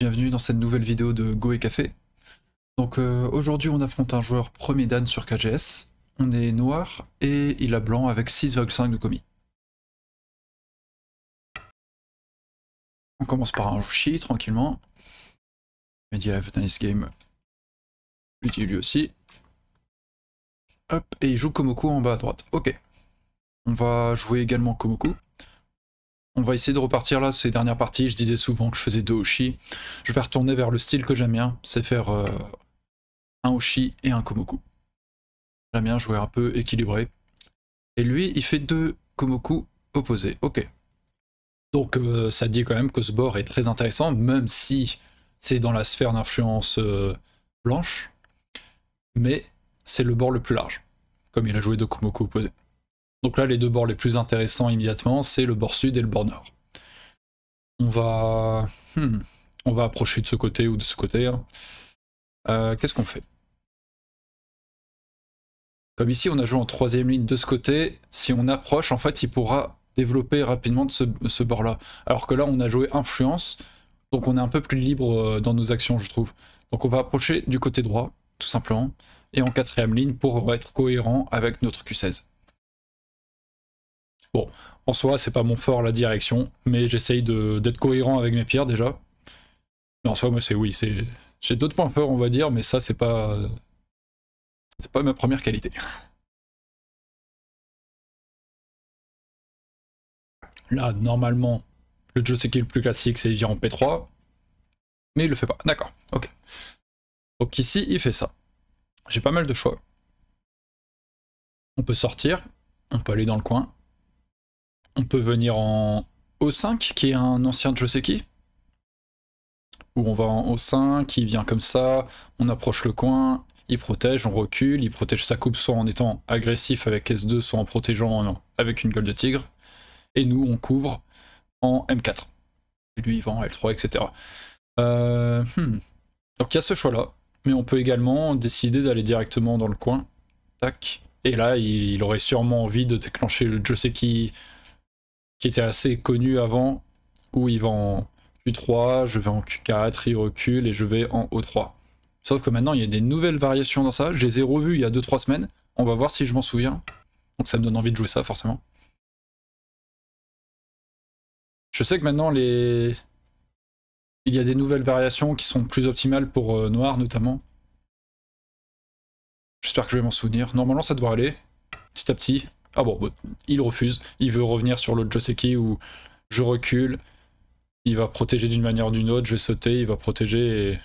Bienvenue dans cette nouvelle vidéo de Go et Café. Donc euh, aujourd'hui on affronte un joueur premier dan sur KGS. On est noir et il a blanc avec 6,5 de commis. On commence par un Jushi tranquillement. Mediev, nice game. Lui aussi. Hop, et il joue Komoku en bas à droite. Ok. On va jouer également Komoku. On va essayer de repartir là, ces dernières parties, je disais souvent que je faisais deux Oshi. Je vais retourner vers le style que j'aime bien, c'est faire euh, un Oshi et un Komoku. J'aime bien jouer un peu équilibré. Et lui, il fait deux Komoku opposés, ok. Donc euh, ça dit quand même que ce bord est très intéressant, même si c'est dans la sphère d'influence euh, blanche, mais c'est le bord le plus large, comme il a joué deux Komoku opposés. Donc là, les deux bords les plus intéressants immédiatement, c'est le bord sud et le bord nord. On va, hmm, on va approcher de ce côté ou de ce côté. Hein. Euh, qu'est-ce qu'on fait Comme ici, on a joué en troisième ligne de ce côté. Si on approche, en fait, il pourra développer rapidement de ce, ce bord-là. Alors que là, on a joué influence, donc on est un peu plus libre euh, dans nos actions, je trouve. Donc on va approcher du côté droit, tout simplement, et en quatrième ligne pour être cohérent avec notre Q16. Bon, en soi, c'est pas mon fort la direction, mais j'essaye d'être cohérent avec mes pierres déjà. Mais en soi, moi, c'est oui, c'est. J'ai d'autres points forts, on va dire, mais ça, c'est pas. C'est pas ma première qualité. Là, normalement, le jeu c'est qui le plus classique, c'est en P3. Mais il le fait pas. D'accord, ok. Donc ici, il fait ça. J'ai pas mal de choix. On peut sortir, on peut aller dans le coin on peut venir en O5, qui est un ancien Joseki Où on va en O5, il vient comme ça, on approche le coin, il protège, on recule, il protège sa coupe soit en étant agressif avec S2, soit en protégeant avec une gueule de tigre. Et nous, on couvre en M4. Et lui, il va en L3, etc. Euh, hmm. Donc il y a ce choix-là, mais on peut également décider d'aller directement dans le coin. Tac. Et là, il, aurait sûrement envie de déclencher le Joseki qui était assez connu avant, où il va en Q3, je vais en Q4, il recule et je vais en O3. Sauf que maintenant, il y a des nouvelles variations dans ça. Je les ai revues il y a 2-3 semaines. On va voir si je m'en souviens. Donc ça me donne envie de jouer ça, forcément. Je sais que maintenant, les... il y a des nouvelles variations qui sont plus optimales pour euh, noir, notamment. J'espère que je vais m'en souvenir. Normalement, ça devrait aller, petit à petit. Ah bon, bah, il refuse. Il veut revenir sur l'autre Joseki où je recule. Il va protéger d'une manière ou d'une autre. Je vais sauter, il va protéger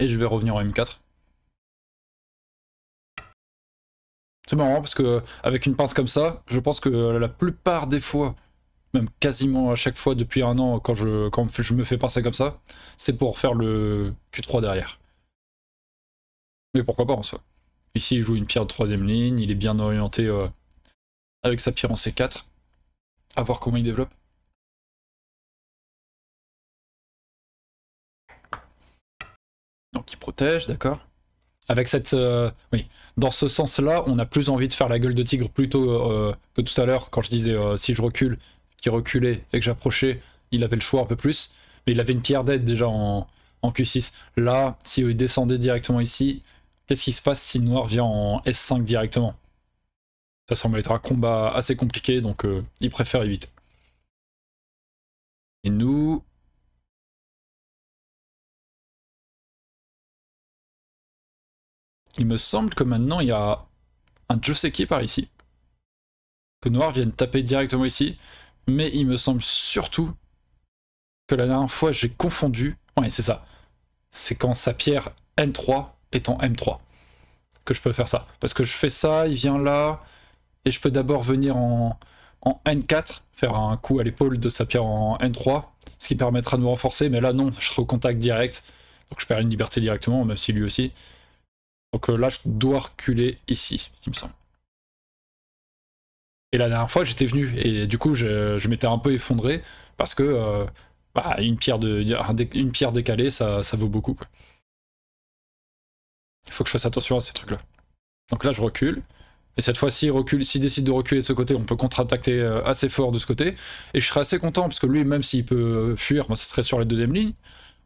et, je vais revenir en M4. C'est marrant parce que avec une pince comme ça, je pense que la plupart des fois, même quasiment à chaque fois depuis un an, quand je, quand je me fais pincer comme ça, c'est pour faire le Q3 derrière. Mais pourquoi pas en soi. Ici, il joue une pierre de troisième ligne, il est bien orienté euh, avec sa pierre en C4. À voir comment il développe. Donc il protège, d'accord. Avec cette... Euh, oui, dans ce sens-là, on a plus envie de faire la gueule de tigre plutôt euh, que tout à l'heure, quand je disais euh, si je recule, qu'il reculait et que j'approchais, il avait le choix un peu plus. Mais il avait une pierre d'aide déjà en, en, Q6. Là, si il descendait directement ici, qu'est-ce qui se passe si noir vient en S5 directement ça semble être un combat assez compliqué, donc euh, il préfère éviter. Et nous... Il me semble que maintenant il y a un Joseki par ici. Que Noir vienne taper directement ici. Mais il me semble surtout que la dernière fois j'ai confondu. Ouais, c'est ça. C'est quand sa pierre N3 est en M3 que je peux faire ça. Parce que je fais ça, il vient là, et je peux d'abord venir en, N4, faire un coup à l'épaule de sa pierre en N3, ce qui permettra de me renforcer, mais là non, je serai au contact direct, donc je perds une liberté directement, même si lui aussi. Donc euh, là, je dois reculer ici, il me semble. Et la dernière fois, j'étais venu, et du coup, je, m'étais un peu effondré, parce que euh, bah, une, pierre décalée, ça vaut beaucoup. Il faut que je fasse attention à ces trucs-là. Donc là, je recule. Et cette fois-ci, s'il décide de reculer de ce côté, on peut contre-attaquer euh, assez fort de ce côté. Et je serais assez content, parce que lui, même s'il peut fuir, moi ben, ça serait sur la deuxième ligne.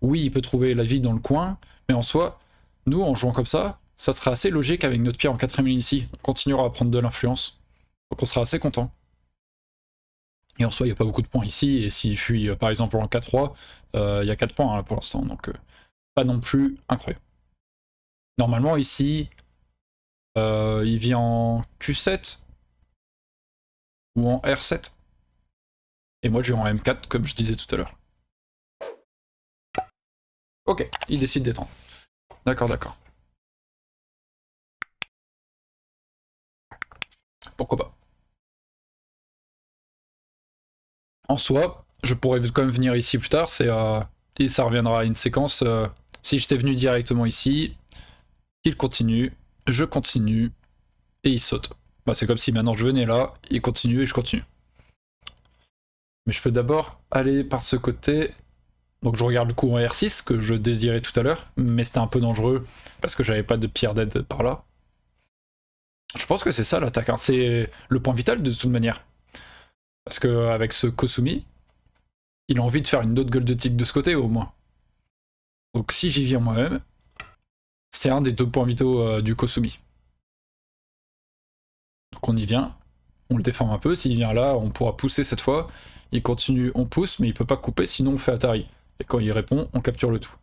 Oui, il peut trouver la vie dans le coin, mais en soi, nous, en jouant comme ça, ça serait assez logique avec notre pierre en quatrième ligne ici. On continuera à prendre de l'influence. Donc on sera assez content. Et en soi, il n'y a pas beaucoup de points ici. Et s'il fuit, euh, par exemple, en 4-3, euh, il y a 4 points hein, pour l'instant. Donc, pas non plus incroyable. Normalement, ici, euh, il vit en Q7 ou en R7. Et moi je vais en M4 comme je disais tout à l'heure. Ok, il décide d'étendre. D'accord, d'accord. Pourquoi pas. En soi, je pourrais quand même venir ici plus tard, euh, ça reviendra à une séquence. Euh, si j'étais venu directement ici, il continue, je continue et il saute. Bah, c'est comme si maintenant je venais là, il continue et je continue. Mais je peux d'abord aller par ce côté. Donc je regarde le coup en R6 que je désirais tout à l'heure, mais c'était un peu dangereux parce que j'avais pas de pierre d'aide par là. Je pense que c'est ça l'attaque, hein. c'est le point vital de toute manière. Parce que avec ce Kosumi, il a envie de faire une autre gueule de tic de ce côté au moins. Donc si j'y viens moi-même, c'est un des deux points vitaux euh, du Kosumi. Donc on y vient, on le déforme un peu, s'il vient là, on pourra pousser cette fois. Il continue, on pousse, mais il peut pas couper, sinon on fait Atari. Et quand il répond, on capture le tout.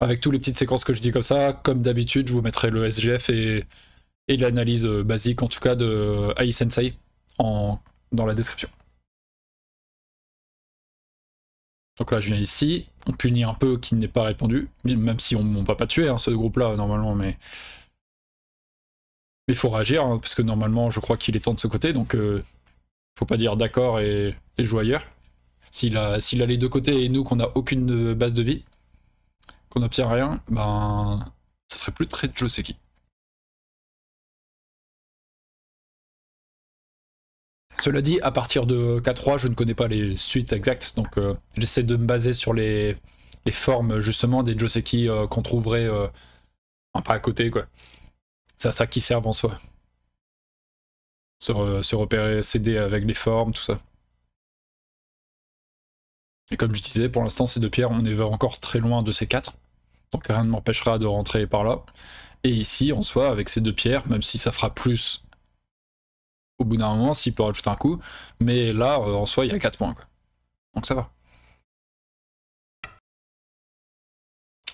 Avec toutes les petites séquences que je dis comme ça, comme d'habitude, je vous mettrai le SGF et, l'analyse euh, basique, en tout cas, de euh, AI Sensei dans la description. Donc là, je viens ici, on punit un peu qui n'est pas répondu, même si on ne va pas tuer hein, ce groupe-là, normalement, mais... Il faut réagir, hein, parce que normalement, je crois qu'il est temps de ce côté, donc euh, faut pas dire d'accord et, jouer ailleurs. S'il a, les deux côtés et nous, qu'on n'a aucune euh, base de vie, qu'on n'obtient rien, ben... ça serait plus très je sais qui. Cela dit, à partir de K3, je ne connais pas les suites exactes, donc euh, j'essaie de me baser sur les, formes justement des Joseki euh, qu'on trouverait euh, à côté, quoi. C'est à ça qui servent en soi. Se, repérer, s'aider avec les formes, tout ça. Et comme je disais, pour l'instant, ces deux pierres, on est encore très loin de ces quatre. Donc rien ne m'empêchera de rentrer par là. Et ici, en soi, avec ces deux pierres, même si ça fera plus au bout d'un moment s'il peut rajouter un coup. Mais là, euh, en soi, il y a 4 points. Donc ça va.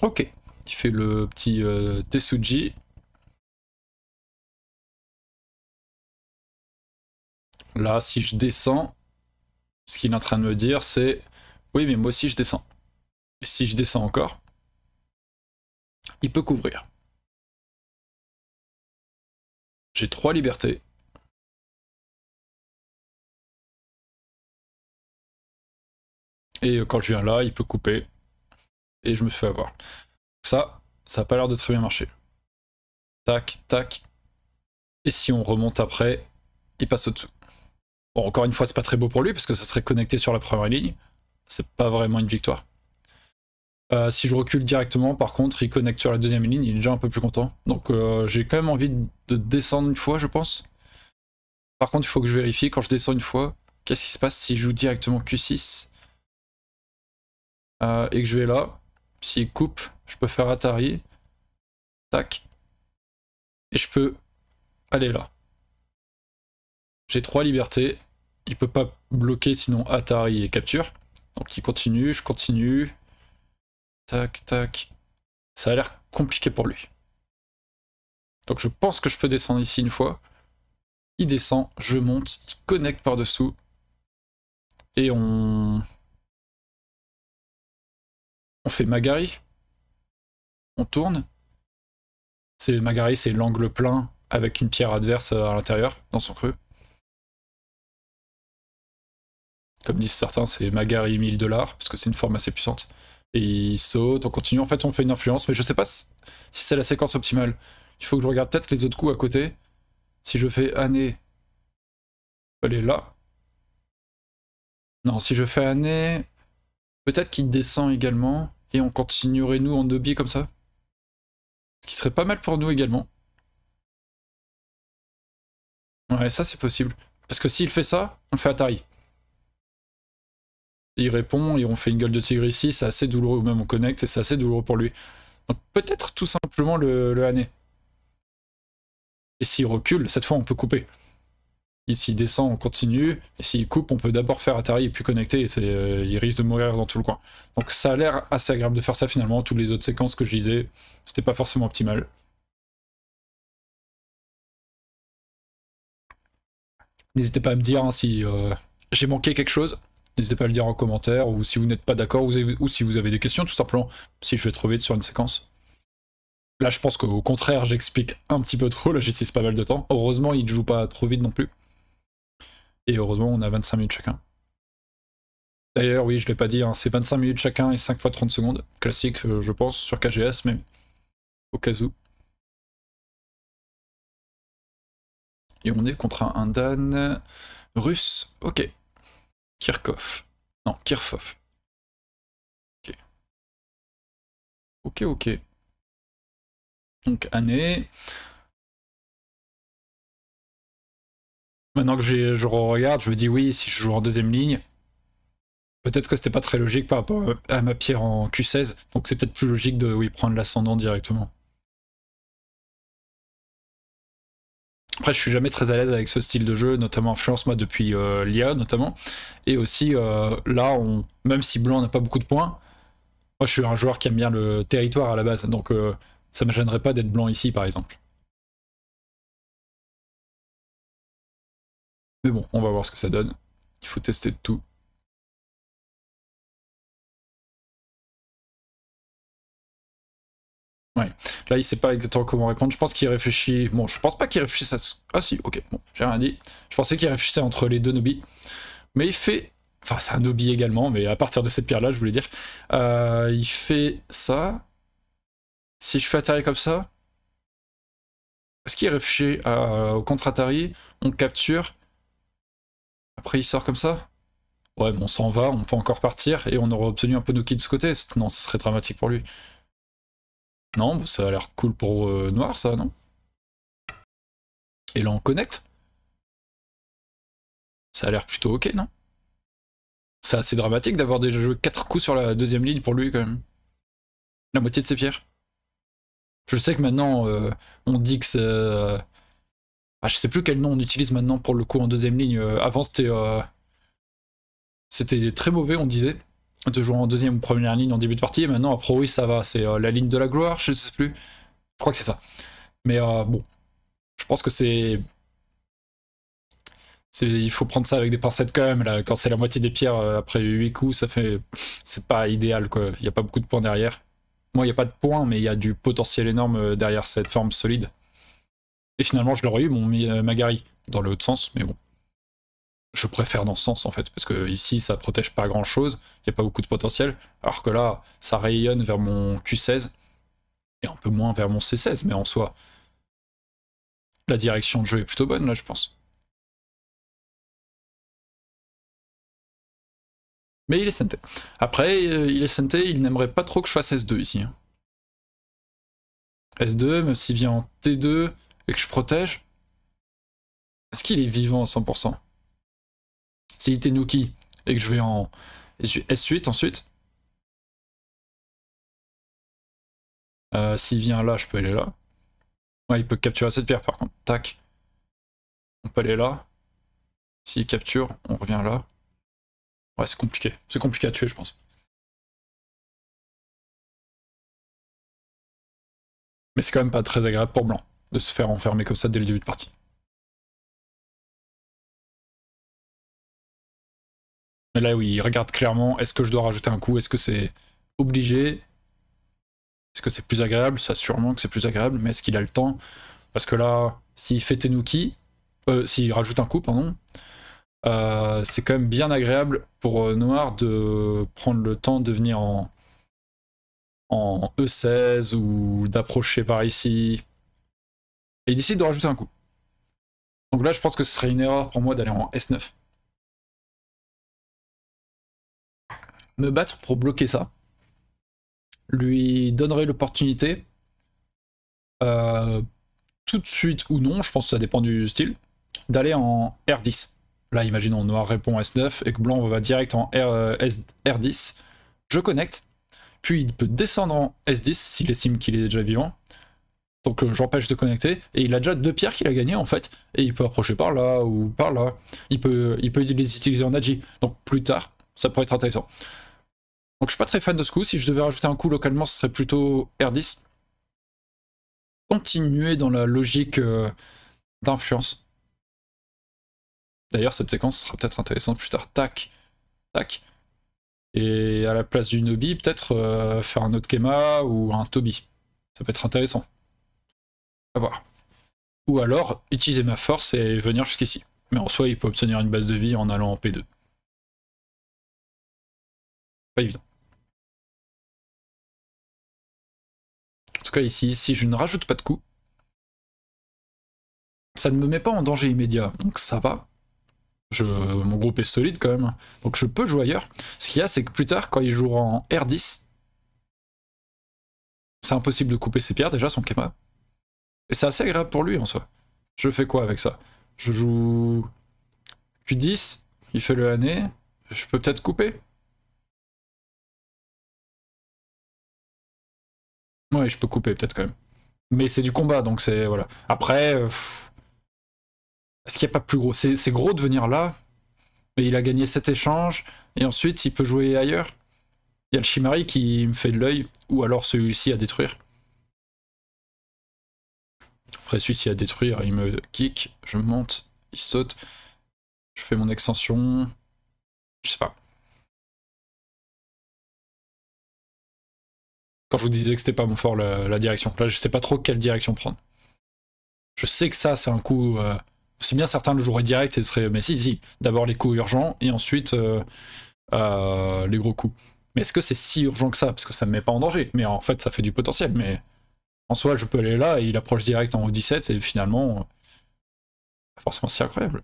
Ok. Il fait le petit euh, Là, si je descends, ce qu'il est en train de me dire, c'est oui, mais moi aussi je descends. Et si je descends encore, il peut couvrir. J'ai trois libertés. Et quand je viens là, il peut couper. Et je me fais avoir. Ça, ça n'a pas l'air de très bien marcher. Tac, tac. Et si on remonte après, il passe au-dessous. Bon, encore une fois, c'est pas très beau pour lui, parce que ça serait connecté sur la première ligne. C'est pas vraiment une victoire. Euh, si je recule directement, par contre, il connecte sur la deuxième ligne, il est déjà un peu plus content. Donc euh, j'ai quand même envie de descendre une fois, je pense. Par contre, il faut que je vérifie, quand je descends une fois, qu'est-ce qui se passe si je joue directement Q6 euh, et que je vais là, s'il coupe, je peux faire Atari. Tac. Et je peux aller là. J'ai trois libertés. Il peut pas bloquer sinon Atari et capture. Donc il continue, je continue. Tac, tac. Ça a l'air compliqué pour lui. Donc je pense que je peux descendre ici une fois. Il descend, je monte, il connecte par-dessous. Et on... On fait Magari. On tourne. C'est Magari, c'est l'angle plein avec une pierre adverse euh, à l'intérieur, dans son creux. Comme disent certains, c'est Magari 1000 dollars, parce que c'est une forme assez puissante. Et il saute, on continue. En fait, on fait une influence, mais je sais pas si c'est la séquence optimale. Il faut que je regarde peut-être les autres coups à côté. Si je fais année, est là. Non, si je fais année, peut-être qu'il descend également. Et on continuerait nous en biais comme ça Ce qui serait pas mal pour nous également. Ouais, ça c'est possible. Parce que s'il fait ça, on fait Atari. il répond et on fait une gueule de tigre ici, c'est assez douloureux, ou même on connecte et c'est assez douloureux pour lui. Donc peut-être tout simplement le, le Et s'il recule, cette fois on peut couper. Ici, il descend, on continue. Et s'il coupe, on peut d'abord faire Atari et puis connecter. Et euh, il risque de mourir dans tout le coin. Donc ça a l'air assez agréable de faire ça finalement. Toutes les autres séquences que je disais, c'était pas forcément optimal. N'hésitez pas à me dire hein, si euh, j'ai manqué quelque chose. N'hésitez pas à le dire en commentaire ou si vous n'êtes pas d'accord ou, si vous avez des questions, tout simplement, si je vais trop vite sur une séquence. Là, je pense qu'au contraire, j'explique un petit peu trop. Là, j'utilise pas mal de temps. Heureusement, il ne joue pas trop vite non plus. Et heureusement, on a 25 minutes chacun. D'ailleurs, oui, je l'ai pas dit, hein, c'est 25 minutes chacun et 5 fois 30 secondes. Classique, euh, je pense, sur KGS, mais au cas où. Et on est contre un Dan russe. Ok. Kirkov. Non, Kirfov. Ok. Ok, ok. Donc, année. Maintenant que je regarde, je me dis oui, si je joue en deuxième ligne, peut-être que c'était pas très logique par rapport à ma pierre en Q16, donc c'est peut-être plus logique de oui, prendre l'ascendant directement. Après, je suis jamais très à l'aise avec ce style de jeu, notamment influence moi depuis euh, l'IA notamment, et aussi euh, là, même si blanc n'a pas beaucoup de points, moi je suis un joueur qui aime bien le territoire à la base, donc euh, ça me gênerait pas d'être blanc ici par exemple. Mais bon, on va voir ce que ça donne. Il faut tester tout. Ouais. Là, il sait pas exactement comment répondre. Je pense qu'il réfléchit. Bon, je pense pas qu'il réfléchisse à. Ah si, ok, bon, j'ai rien dit. Je pensais qu'il réfléchissait entre les deux nobis. Mais il fait. Enfin, c'est un Nobi également, mais à partir de cette pierre-là, je voulais dire. Euh, il fait ça. Si je fais atterrir comme ça. Est-ce qu'il réfléchit au contre Atari On capture. Après, il sort comme ça Ouais, mais on s'en va, on peut encore partir, et on aurait obtenu un peu de ce côté. Non, ce serait dramatique pour lui. Non, ça a l'air cool pour euh, Noir, ça, non Et là, on connecte Ça a l'air plutôt ok, non C'est assez dramatique d'avoir déjà joué 4 coups sur la deuxième ligne pour lui, quand même. La moitié de ses pierres. Je sais que maintenant, euh, on dit que c'est... Ah, je sais plus quel nom on utilise maintenant pour le coup en deuxième ligne. Euh, avant, c'était. Euh, c'était très mauvais, on disait, de jouer en deuxième ou première ligne en début de partie. Et maintenant, après, oui, ça va. C'est euh, la ligne de la gloire, je sais plus. Je crois que c'est ça. Mais bon, je pense que c'est. Il faut prendre ça avec des pincettes quand même. Là. Quand c'est la moitié des pierres, après 8 coups, ça fait. C'est pas idéal, quoi. Il n'y a pas beaucoup de points derrière. Moi, il n'y a pas de points, mais il y a du potentiel énorme derrière cette forme solide. Et finalement, je l'aurais eu, mon euh, Magari, dans l'autre sens, mais bon. Je préfère dans ce sens, en fait, parce que ici, ça protège pas grand chose, il n'y a pas beaucoup de potentiel, alors que là, ça rayonne vers mon Q16, et un peu moins vers mon C16, mais en soi, la direction de jeu est plutôt bonne, là, je pense. Mais il est Senté. Après, euh, il est Senté, il n'aimerait pas trop que je fasse S2 ici. Hein. S2, même s'il vient en T2, et que je protège, est-ce qu'il est vivant à 100% Si Itenuki et que je vais en S8 ensuite, euh, s'il vient là, je peux aller là. Ouais, il peut capturer cette pierre par contre. Tac. On peut aller là. S'il capture, on revient là. Ouais, c'est compliqué. C'est compliqué à tuer, je pense. Mais c'est quand même pas très agréable pour Blanc de se faire enfermer comme ça dès le début de partie. Mais là, oui, il regarde clairement, est-ce que je dois rajouter un coup Est-ce que c'est obligé Est-ce que c'est plus agréable Ça, sûrement que c'est plus agréable, mais est-ce qu'il a le temps Parce que là, s'il fait Tenuki, euh, s'il rajoute un coup, pardon, euh, c'est quand même bien agréable pour euh, Noir de prendre le temps de venir en, en E16 ou d'approcher par ici, et il décide de rajouter un coup. Donc là, je pense que ce serait une erreur pour moi d'aller en S9. Me battre pour bloquer ça. Lui donnerait l'opportunité. Euh, tout de suite ou non, je pense que ça dépend du style, d'aller en R10. Là, imaginons, noir répond S9 et que blanc va direct en R, euh, R10. Je connecte. Puis il peut descendre en S10 s'il estime qu'il est déjà vivant. Donc euh, j'empêche de connecter. Et il a déjà deux pierres qu'il a gagnées en fait. Et il peut approcher par là ou par là. Il peut, il peut les utiliser en Aji. Donc plus tard, ça pourrait être intéressant. Donc je suis pas très fan de ce coup. Si je devais rajouter un coup localement, ce serait plutôt R10. Continuer dans la logique euh, d'influence. D'ailleurs, cette séquence sera peut-être intéressante plus tard. Tac, tac. Et à la place du Nobi, peut-être euh, faire un autre Kema ou un Tobi. Ça peut être intéressant voir. Ou alors, utiliser ma force et venir jusqu'ici. Mais en soi, il peut obtenir une base de vie en allant en P2. Pas évident. En tout cas, ici, si je ne rajoute pas de coups, ça ne me met pas en danger immédiat, donc ça va. Je, mon groupe est solide quand même, donc je peux jouer ailleurs. Ce qu'il y a, c'est que plus tard, quand il jouera en R10, c'est impossible de couper ses pierres déjà, son Kema. Et c'est assez agréable pour lui en soi. Je fais quoi avec ça Je joue Q10, il fait le année, je peux peut-être couper. Ouais, je peux couper peut-être quand même. Mais c'est du combat, donc c'est... Voilà. Après... Est-ce qu'il n'y a pas plus gros C'est gros de venir là, mais il a gagné cet échange, et ensuite il peut jouer ailleurs. Il y a le Chimari qui me fait de l'œil, ou alors celui-ci à détruire. Après, celui-ci à détruire, il me kick, je monte, il saute, je fais mon extension, je sais pas. Quand je vous disais que c'était pas mon fort la, direction, là je sais pas trop quelle direction prendre. Je sais que ça c'est un coup, euh, c'est bien certains le joueraient direct et serait, mais si, si, d'abord les coups urgents et ensuite euh, euh, les gros coups. Mais est-ce que c'est si urgent que ça Parce que ça me met pas en danger, mais en fait ça fait du potentiel, mais en soi, je peux aller là et il approche direct en o 17 et finalement, euh, forcément si incroyable.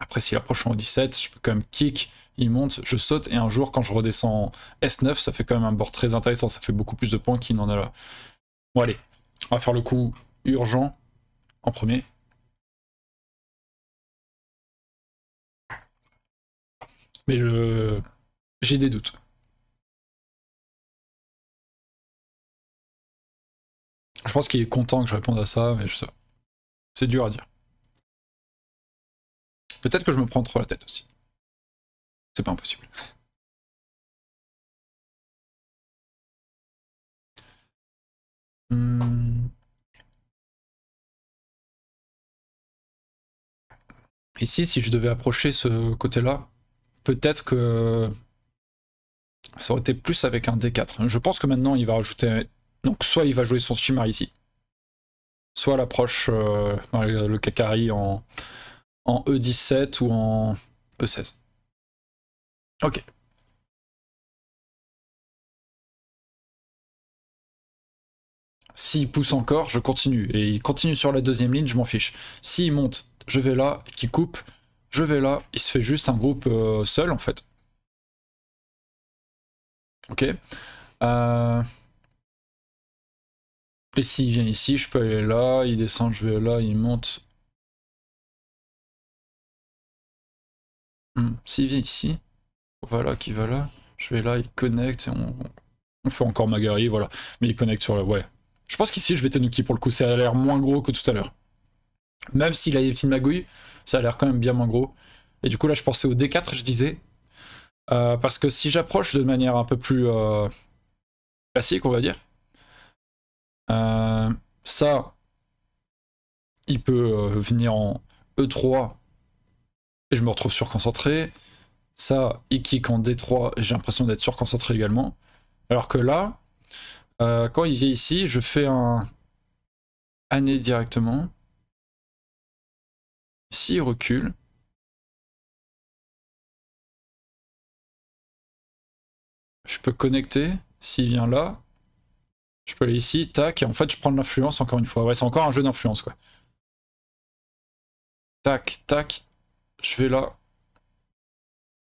Après, s'il approche en o 17, je peux quand même kick, il monte, je saute et un jour, quand je redescends S9, ça fait quand même un bord très intéressant. Ça fait beaucoup plus de points qu'il n'en a là. Bon, allez, on va faire le coup urgent en premier. Mais je j'ai des doutes. Je pense qu'il est content que je réponde à ça, mais je sais pas. C'est dur à dire. Peut-être que je me prends trop la tête aussi. C'est pas impossible. Hmm. Ici, si je devais approcher ce côté-là, peut-être que ça aurait été plus avec un D4. Je pense que maintenant, il va rajouter donc soit il va jouer son Shimmer ici, soit l'approche, euh, le Kakari en, en E17 ou en E16. Ok. S'il pousse encore, je continue. Et il continue sur la deuxième ligne, je m'en fiche. S'il monte, je vais là, qui coupe, je vais là, il se fait juste un groupe euh, seul en fait. Ok. Euh... Et s'il vient ici, je peux aller là, il descend, je vais là, il monte. Hmm, s'il vient ici, voilà qui va là, je vais là, il connecte on, fait encore Magari, voilà. Mais il connecte sur le... Ouais. Je pense qu'ici, je vais Tenuki pour le coup, ça a l'air moins gros que tout à l'heure. Même s'il a des petites magouilles, ça a l'air quand même bien moins gros. Et du coup, là, je pensais au D4, je disais. Euh, parce que si j'approche de manière un peu plus euh, classique, on va dire, euh, ça, il peut euh, venir en E3 et je me retrouve surconcentré. Ça, il kick en D3 et j'ai l'impression d'être surconcentré également. Alors que là, euh, quand il vient ici, je fais un année directement. S'il recule. Je peux connecter s'il vient là. Je peux aller ici, tac, et en fait je prends de l'influence encore une fois. Ouais, c'est encore un jeu d'influence quoi. Tac, tac, je vais là.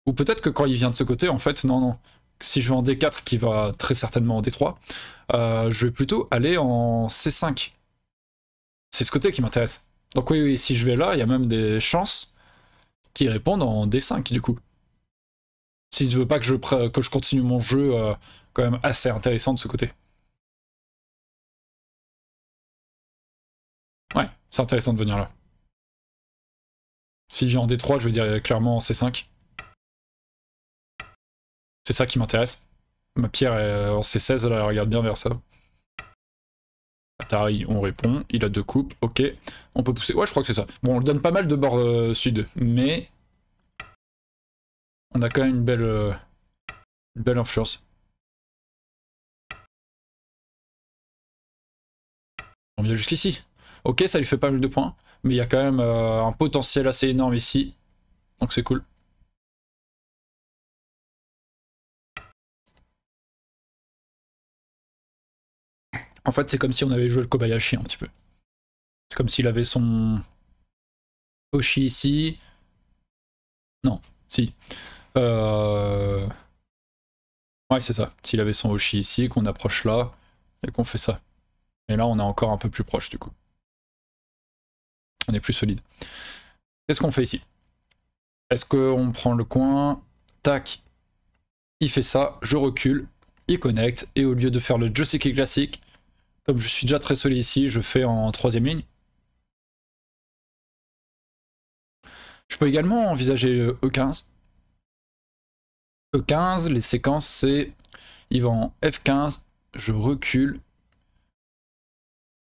Ou peut-être que quand il vient de ce côté, en fait, non, non. Si je vais en D4, qui va très certainement en D3, euh, je vais plutôt aller en C5. C'est ce côté qui m'intéresse. Donc oui, oui, si je vais là, il y a même des chances qu'il répondent en D5 du coup. Si tu veux pas que je, que je continue mon jeu euh, quand même assez intéressant de ce côté. C'est intéressant de venir là. Si j'ai en D3, je veux dire clairement en C5. C'est ça qui m'intéresse. Ma pierre est euh, en C16, elle regarde bien vers ça. Atari, on répond. Il a deux coupes, ok. On peut pousser. Ouais, je crois que c'est ça. Bon, on donne pas mal de bord euh, sud, mais... On a quand même une belle... Euh, une belle influence. On vient jusqu'ici. Ok, ça lui fait pas mal de points, mais il y a quand même euh, un potentiel assez énorme ici. Donc c'est cool. En fait, c'est comme si on avait joué le Kobayashi un petit peu. C'est comme s'il avait son Oshi ici. Non, si. Euh, ouais, c'est ça. S'il avait son Oshi ici, qu'on approche là et qu'on fait ça. Et là, on est encore un peu plus proche du coup. On est plus solide. Qu'est-ce qu'on fait ici Est-ce qu'on prend le coin Tac. Il fait ça. Je recule. Il connecte. Et au lieu de faire le joseki classique, comme je suis déjà très solide ici, je fais en troisième ligne. Je peux également envisager E15. E15, e les séquences, c'est... Il va en F15, je recule.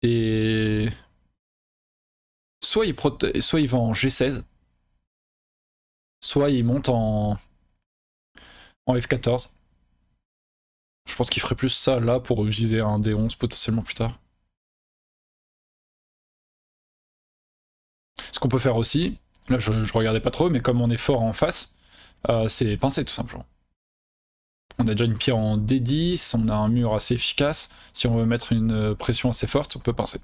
Et soit il, va en G16, soit il monte en, en F14. Je pense qu'il ferait plus ça là pour viser un D11 potentiellement plus tard. Ce qu'on peut faire aussi, là je, regardais pas trop, mais comme on est fort en face, euh, c'est pincer tout simplement. On a déjà une pierre en D10, on a un mur assez efficace. Si on veut mettre une pression assez forte, on peut pincer.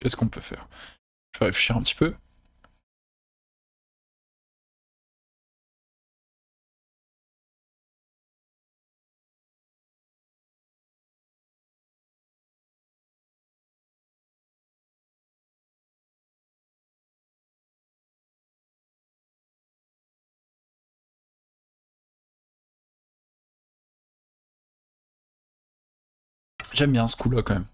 Qu'est-ce qu'on peut faire Je vais réfléchir un petit peu. J'aime bien ce coup-là quand même.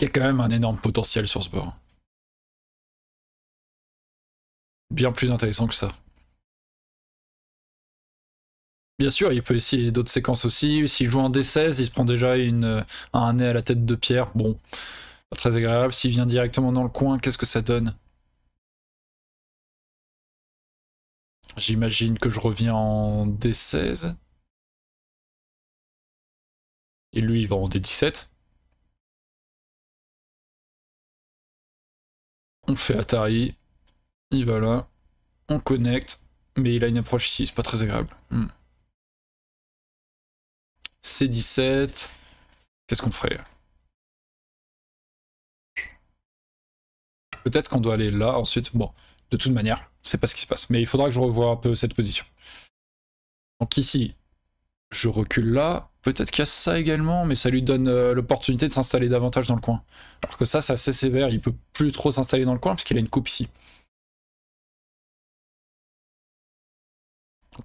Il y a quand même un énorme potentiel sur ce bord. Bien plus intéressant que ça. Bien sûr, il peut essayer d'autres séquences aussi. S'il joue en D16, il se prend déjà une, euh, un nez à la tête de pierre. Bon, pas très agréable. S'il vient directement dans le coin, qu'est-ce que ça donne J'imagine que je reviens en D16. Et lui, il va en D17. On fait Atari. Il va là. On connecte. Mais il a une approche ici, c'est pas très agréable. Hmm. C17. Qu'est-ce qu'on ferait Peut-être qu'on doit aller là ensuite. Bon, de toute manière, c'est pas ce qui se passe. Mais il faudra que je revoie un peu cette position. Donc ici, je recule là. Peut-être qu'il y a ça également, mais ça lui donne euh, l'opportunité de s'installer davantage dans le coin. Alors que ça, c'est assez sévère, il peut plus trop s'installer dans le coin parce qu'il a une coupe ici.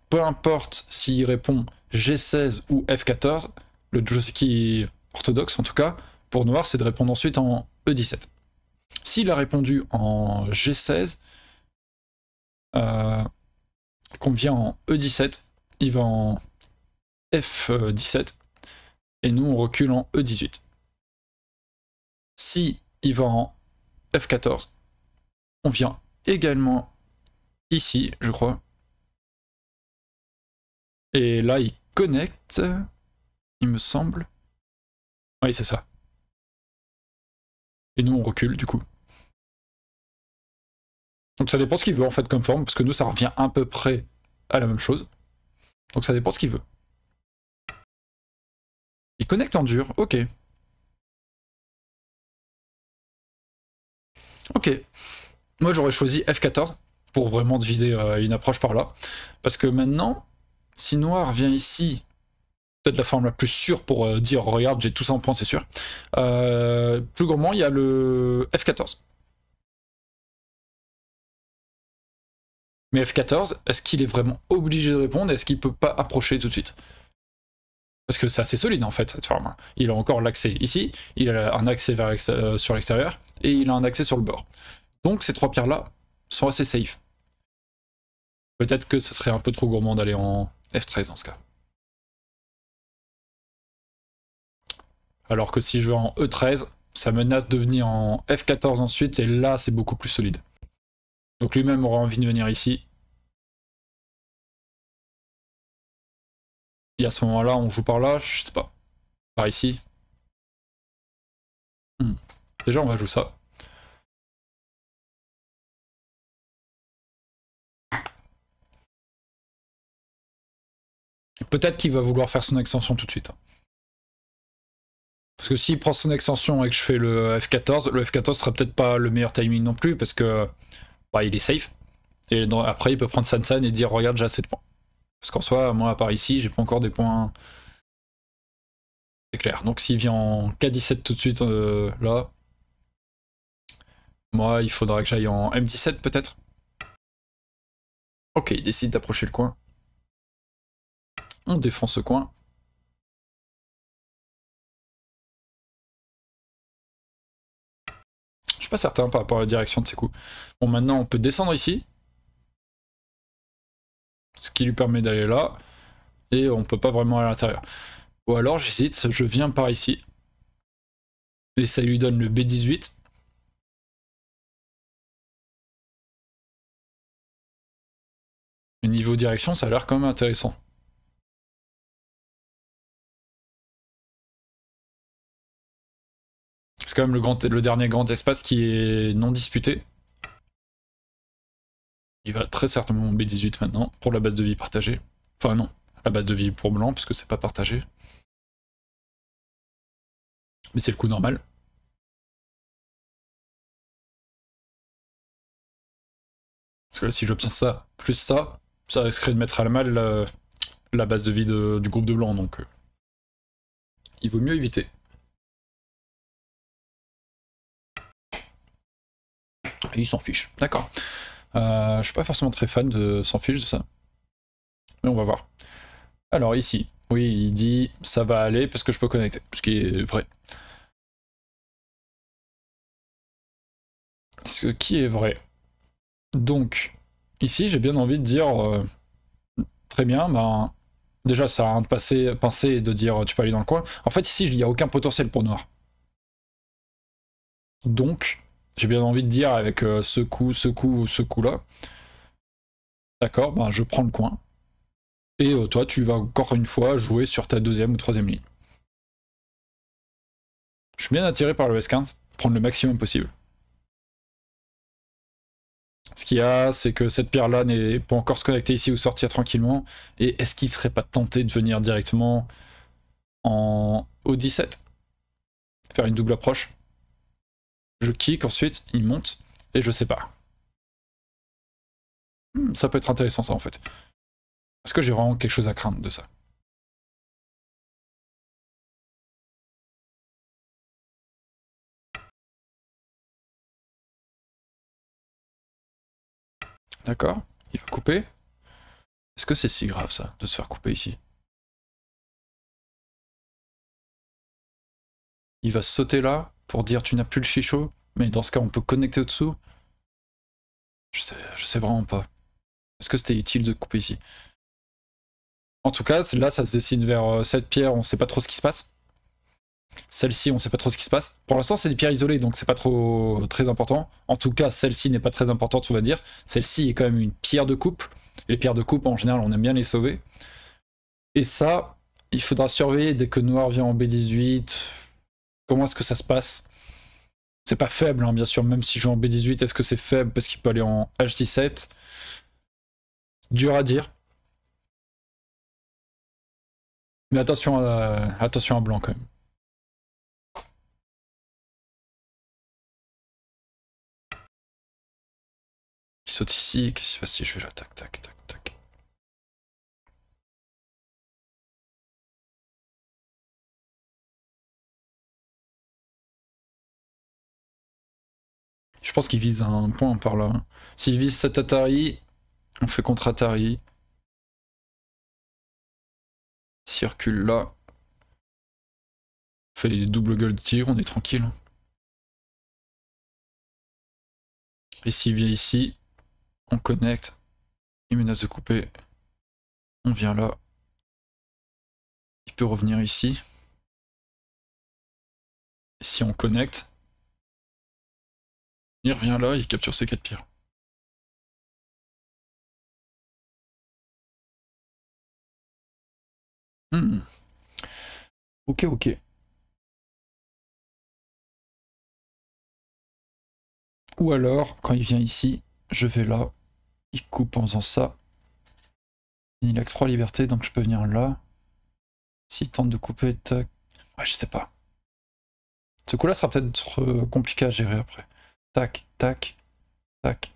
peu importe s'il répond G16 ou F14, le Joski orthodoxe en tout cas, pour noir, c'est de répondre ensuite en E17. S'il a répondu en G16, euh, qu'on vient en E17, il va en F17 et nous on recule en E18. Si il va en F14, on vient également ici, je crois. Et là, il connecte, il me semble. Oui, c'est ça. Et nous, on recule, du coup. Donc ça dépend ce qu'il veut, en fait, comme forme, parce que nous, ça revient à peu près à la même chose. Donc ça dépend ce qu'il veut connect en dur, ok. Ok. Moi j'aurais choisi F14 pour vraiment diviser euh, une approche par là. Parce que maintenant, si noir vient ici, peut-être la forme la plus sûre pour euh, dire oh, regarde j'ai tout ça en point c'est sûr. Euh, plus gourmand il y a le F14. Mais F14, est-ce qu'il est vraiment obligé de répondre Est-ce qu'il peut pas approcher tout de suite parce que c'est assez solide en fait cette forme. Il a encore l'accès ici, il a un accès euh, sur l'extérieur, et il a un accès sur le bord. Donc ces trois pierres là sont assez safe. Peut-être que ce serait un peu trop gourmand d'aller en F13 en ce cas. Alors que si je vais en E13, ça menace de venir en F14 ensuite, et là c'est beaucoup plus solide. Donc lui-même aura envie de venir ici, Et à ce moment-là, on joue par là, je sais pas. Par ici. Hmm. Déjà, on va jouer ça. Peut-être qu'il va vouloir faire son extension tout de suite. Parce que s'il prend son extension et que je fais le F14, le F14 sera peut-être pas le meilleur timing non plus parce que bah, il est safe. Et après, il peut prendre Sansan et dire Regarde, j'ai assez de points. Parce qu'en soi, moi, à part ici, j'ai pas encore des points. C'est Donc s'il vient en K17 tout de suite, euh, là. Moi, il faudra que j'aille en M17 peut-être. Ok, il décide d'approcher le coin. On défend ce coin. Je suis pas certain par rapport à la direction de ses coups. Bon, maintenant on peut descendre ici ce qui lui permet d'aller là, et on peut pas vraiment aller à l'intérieur. Ou alors j'hésite, je viens par ici, et ça lui donne le B18. le niveau direction, ça a l'air quand même intéressant. C'est quand même le dernier grand espace qui est non disputé il va très certainement mon B18 maintenant pour la base de vie partagée. Enfin non, la base de vie pour blanc puisque c'est pas partagé. Mais c'est le coup normal. Parce que si j'obtiens ça, plus ça, ça risquerait de mettre à la mal euh, la, base de vie du groupe de blanc, donc euh, il vaut mieux éviter. Et il s'en fiche. d'accord. Euh, je suis pas forcément très fan de s'en fiche de ça. Mais on va voir. Alors ici, oui, il dit ça va aller parce que je peux connecter, ce qui est vrai. Ce qui est vrai. Donc, ici, j'ai bien envie de dire euh, très bien, ben déjà ça a un de penser et de dire tu peux aller dans le coin. En fait, ici, il n'y a aucun potentiel pour noir. Donc, j'ai bien envie de dire avec euh, ce coup, ce coup ou ce coup-là. D'accord, ben je prends le coin. Et euh, toi, tu vas encore une fois jouer sur ta deuxième ou troisième ligne. Je suis bien attiré par le S15, prendre le maximum possible. Ce qu'il y a, c'est que cette pierre-là n'est pas encore se connecter ici ou sortir tranquillement. Et est-ce qu'il serait pas tenté de venir directement en au 17 Faire une double approche je kick, ensuite il monte et je sais pas. Hmm, ça peut être intéressant ça en fait. Est-ce que j'ai vraiment quelque chose à craindre de ça D'accord, il va couper. Est-ce que c'est si grave ça, de se faire couper ici Il va sauter là pour dire tu n'as plus le chichot, mais dans ce cas on peut connecter au-dessous. Je sais, vraiment pas. Est-ce que c'était utile de couper ici En tout cas, là ça se dessine vers euh, cette pierre, on sait pas trop ce qui se passe. Celle-ci, on sait pas trop ce qui se passe. Pour l'instant, c'est des pierres isolées, donc c'est pas trop euh, très important. En tout cas, celle-ci n'est pas très importante, on va dire. Celle-ci est quand même une pierre de coupe. les pierres de coupe, en général, on aime bien les sauver. Et ça, il faudra surveiller dès que Noir vient en B18. Comment est-ce que ça se passe C'est pas faible, hein, bien sûr, même si je joue en B18, est-ce que c'est faible parce qu'il peut aller en H17 Dur à dire. Mais attention à, attention à blanc quand même. Il saute ici, qu'est-ce qui se passe si je vais là Tac, tac, tac, tac. Je pense qu'il vise un point par là. S'il vise cet Atari, on fait contre Atari. Circule là. Fait double gueule de tir, on est tranquille. Et s'il vient ici, on connecte. Il menace de couper. On vient là. Il peut revenir ici. si on connecte, il revient là, il capture ses 4 pires. Hmm. Ok, ok. Ou alors, quand il vient ici, je vais là, il coupe en faisant ça. Il a que 3 libertés, donc je peux venir là. S'il tente de couper, tac. Ouais, je sais pas. Ce coup-là sera peut-être euh, compliqué à gérer après. Tac, tac, tac.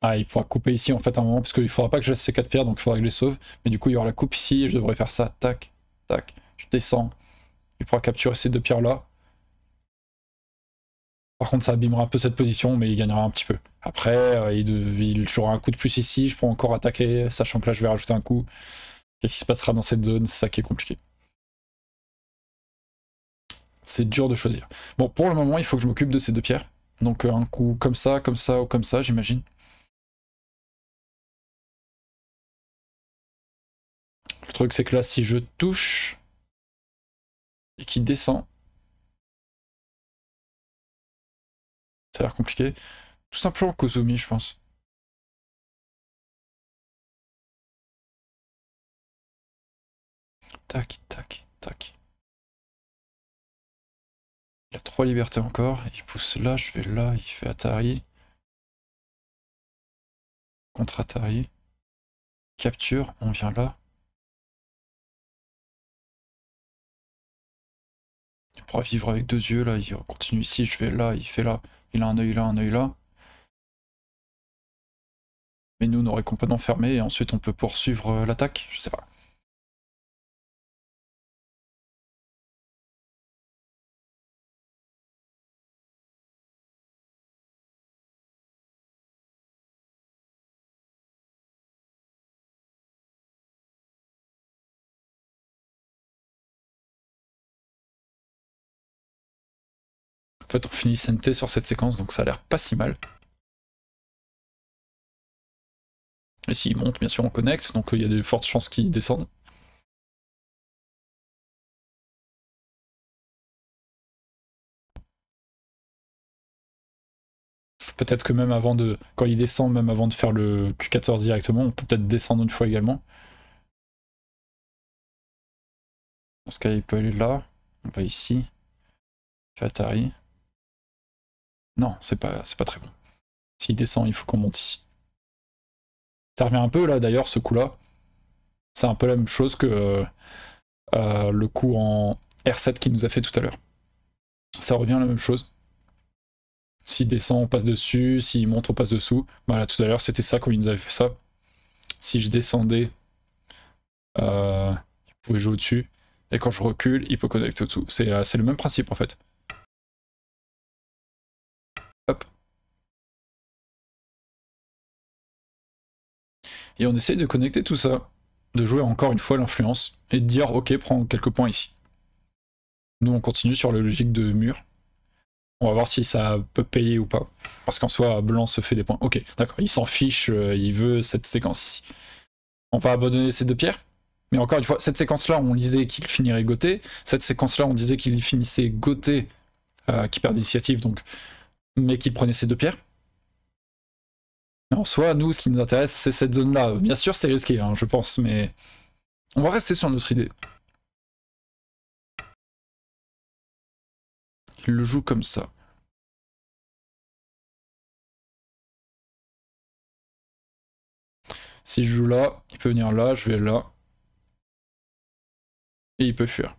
Ah, il pourra couper ici en fait à un moment, parce qu'il faudra pas que je laisse ces 4 pierres, donc il faudra que je les sauve. Mais du coup, il y aura la coupe ici, je devrais faire ça, tac, tac, je descends. Il pourra capturer ces deux pierres là, par contre, ça abîmera un peu cette position, mais il gagnera un petit peu. Après, euh, il, un coup de plus ici, je pourrais encore attaquer, sachant que là, je vais rajouter un coup. Qu'est-ce qui se passera dans cette zone C'est ça qui est compliqué. C'est dur de choisir. Bon, pour le moment, il faut que je m'occupe de ces deux pierres. Donc euh, un coup comme ça, comme ça ou comme ça, j'imagine. Le truc, c'est que là, si je touche et qu'il descend, Ça a l'air compliqué. Tout simplement Kozumi, je pense. Tac, tac, tac. Il a trois libertés encore. Il pousse là, je vais là, il fait Atari. Contre Atari. Capture, on vient là. Il pourra vivre avec deux yeux là, il continue ici, je vais là, il fait là. Il a un œil là, un œil là. Mais nous, on aurait complètement fermé et ensuite on peut poursuivre euh, l'attaque. Je sais pas. fait, on finit SNT sur cette séquence, donc ça a l'air pas si mal. Et s'il monte, bien sûr, on connecte, donc euh, il y a de fortes chances qu'il descende. Peut-être que même avant de. Quand il descend, même avant de faire le Q14 directement, on peut peut-être descendre une fois également. Dans ce cas, il peut aller là. On va ici. Fatari. Non, c'est pas, pas très bon. S'il descend, il faut qu'on monte ici. Ça revient un peu là d'ailleurs, ce coup-là. C'est un peu la même chose que euh, euh, le coup en R7 qu'il nous a fait tout à l'heure. Ça revient la même chose. S'il descend, on passe dessus. S'il monte, on passe dessous. Voilà, bah, tout à l'heure, c'était ça quand il nous avait fait ça. Si je descendais, euh, il pouvait jouer au-dessus. Et quand je recule, il peut connecter au-dessous. C'est le même principe en fait. Et on essaye de connecter tout ça, de jouer encore une fois l'influence, et de dire ok, prends quelques points ici. Nous, on continue sur la logique de mur. On va voir si ça peut payer ou pas. Parce qu'en soi, blanc se fait des points. Ok, d'accord, il s'en fiche, euh, il veut cette séquence-ci. On va abandonner ces deux pierres mais encore une fois, cette séquence-là, on disait qu'il finirait goté. Cette séquence-là, on disait qu'il finissait goté, euh, qui perd l'initiative donc, mais qu'il prenait ces deux pierres en soi, nous, ce qui nous intéresse, c'est cette zone-là. Bien sûr, c'est risqué, hein, je pense, mais on va rester sur notre idée. Il le joue comme ça. Si je joue là, il peut venir là, je vais là. Et il peut fuir.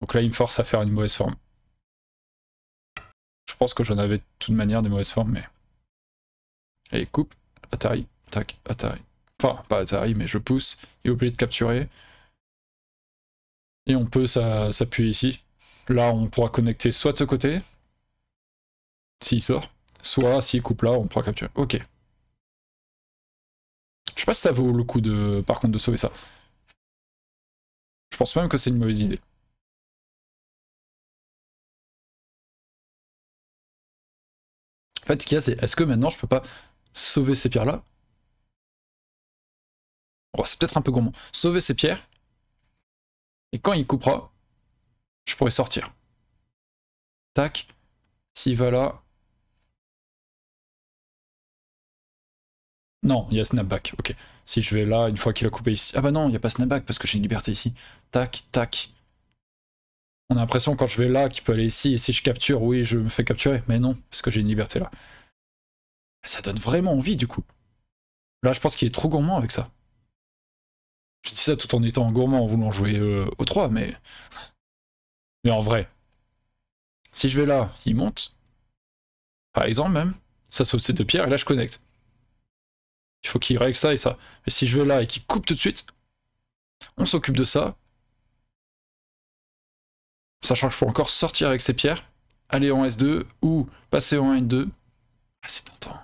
Donc là, il me force à faire une mauvaise forme. Je pense que j'en avais de toute manière des mauvaises formes, mais... Et coupe, Atari, tac, Atari. Enfin, pas Atari, mais je pousse, et oublie de capturer. Et on peut s'appuyer ici. Là, on pourra connecter soit de ce côté, s'il sort, soit s'il coupe là, on pourra capturer. Ok. Je sais pas si ça vaut le coup de, par contre, de sauver ça. Je pense même que c'est une mauvaise idée. En fait, ce qu'il y a, c'est est-ce que maintenant je peux pas sauver ces pierres-là. Oh, c'est peut-être un peu gourmand. Sauver ces pierres. Et quand il coupera, je pourrai sortir. Tac. S'il va là. Non, il y a snapback. Ok. Si je vais là, une fois qu'il a coupé ici. Ah bah non, il n'y a pas snapback parce que j'ai une liberté ici. Tac, tac. On a l'impression quand je vais là qu'il peut aller ici. Et si je capture, oui, je me fais capturer. Mais non, parce que j'ai une liberté là. Ça donne vraiment envie du coup. Là, je pense qu'il est trop gourmand avec ça. Je dis ça tout en étant gourmand, en voulant jouer euh, au 3 mais. Mais en vrai, si je vais là, il monte. Par exemple, même, ça saute ses deux pierres et là je connecte. Il faut qu'il règle ça et ça. Mais si je vais là et qu'il coupe tout de suite, on s'occupe de ça. Sachant que je peux encore sortir avec ces pierres, aller en S2 ou passer en N2. Ah, c'est tentant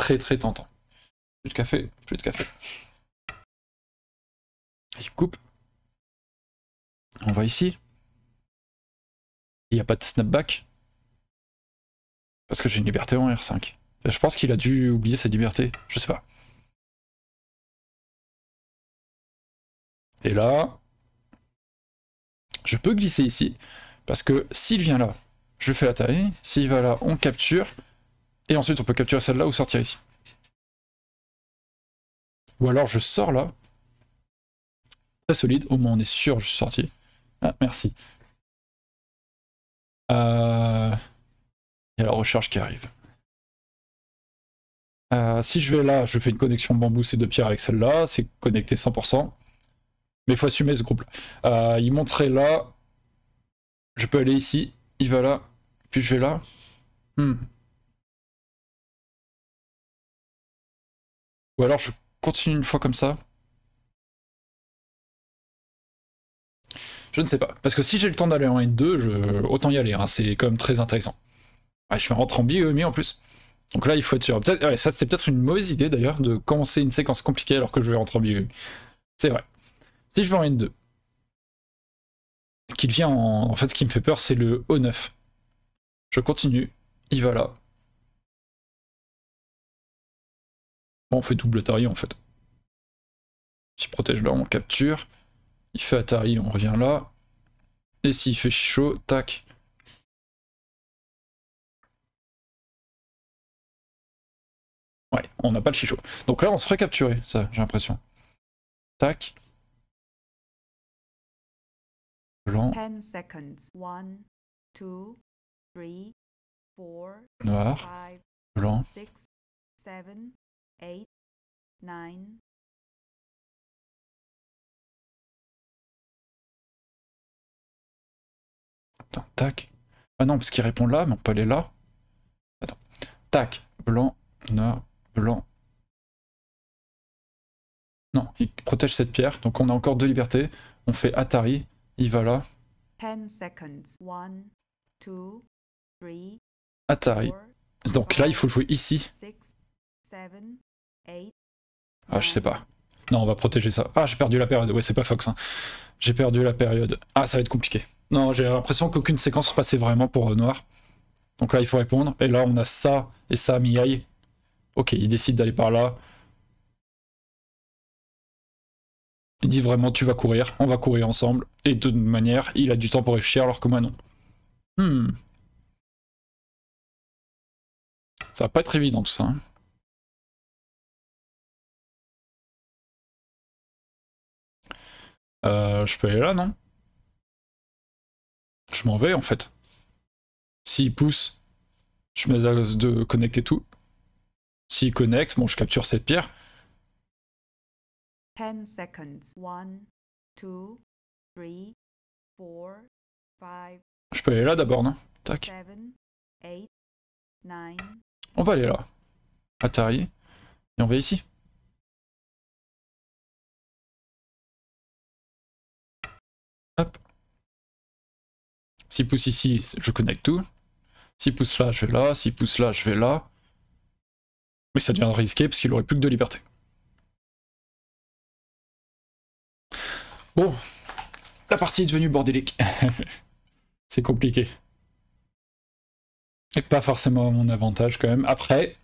très très tentant. Plus de café, plus de café. Il coupe. On va ici. Il n'y a pas de snapback. Parce que j'ai une liberté en R5. Je pense qu'il a dû oublier sa liberté. Je sais pas. Et là, je peux glisser ici. Parce que s'il vient là, je fais la taille. S'il va là, on capture. Et ensuite, on peut capturer celle-là ou sortir ici. Ou alors, je sors là. Très solide. Au moins, on est sûr, je suis sorti. Ah, merci. Il y a la recherche qui arrive. Euh, si je vais là, je fais une connexion bambou et de pierre avec celle-là. C'est connecté 100%. Mais il faut assumer ce groupe. Euh, il montrait là. Je peux aller ici. Il va là. Puis je vais là. Hmm. Ou alors je continue une fois comme ça. Je ne sais pas. Parce que si j'ai le temps d'aller en N2, je... autant y aller. Hein. C'est quand même très intéressant. je vais rentrer en biomie en plus. Donc là, il faut être sûr. ça, c'était peut-être une mauvaise idée d'ailleurs de commencer une séquence compliquée alors que je vais rentrer en biomie. C'est vrai. Si je vais en N2, qu'il vient en... en fait, ce qui me fait peur, c'est le O9. Je continue. Il va là. on fait double Atari en fait. il protège là, on capture. Il fait Atari, on revient là. Et s'il fait chichot, tac. Ouais, on n'a pas le chichot. Donc là, on se ferait capturer, ça, j'ai l'impression. Tac. Blanc. Noir. Blanc. 8, 9, Attends, tac. Ah non, parce qu'il répond là, mais on peut aller là. Attends. Tac. Blanc, noir, blanc. Non, il protège cette pierre. Donc on a encore deux libertés. On fait Atari. Il va là. Atari. Donc là, il faut jouer ici. Ah, je sais pas. Non, on va protéger ça. Ah, j'ai perdu la période. Ouais, c'est pas Fox. Hein. J'ai perdu la période. Ah, ça va être compliqué. Non, j'ai l'impression qu'aucune séquence se passait vraiment pour euh, Noir. Donc là, il faut répondre. Et là, on a ça et ça, miyai. Ok, il décide d'aller par là. Il dit vraiment, tu vas courir. On va courir ensemble. Et de toute manière, il a du temps pour réfléchir, alors que moi, non. Hmm. Ça va pas être évident, tout ça. Hein. Euh, je peux aller là, non Je m'en vais en fait. S'il pousse, je mets à de connecter tout. S'il connecte, bon, je capture cette pierre. 10 seconds. 1, 2, 3, 4, 5. Je peux aller là d'abord, non Tac. On va aller là. Atari. Et on va ici. 6 pouces ici, je connecte tout. 6 pouces là, je vais là. 6 pouces là, je vais là. Mais ça devient risqué parce qu'il aurait plus que de liberté. Bon, la partie est devenue bordélique. C'est compliqué. Et pas forcément à mon avantage quand même. Après,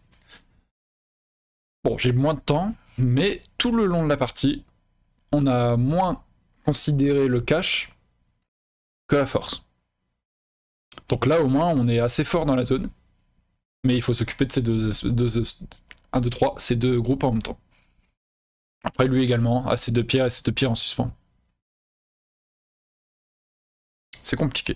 bon, j'ai moins de temps, mais tout le long de la partie, on a moins considéré le cash que la force. Donc là, au moins, on est assez fort dans la zone. Mais il faut s'occuper de ces deux, deux, 1, 2, 3, ces deux groupes en même temps. Après, lui également, assez de deux pierres à ses deux en suspens. C'est compliqué.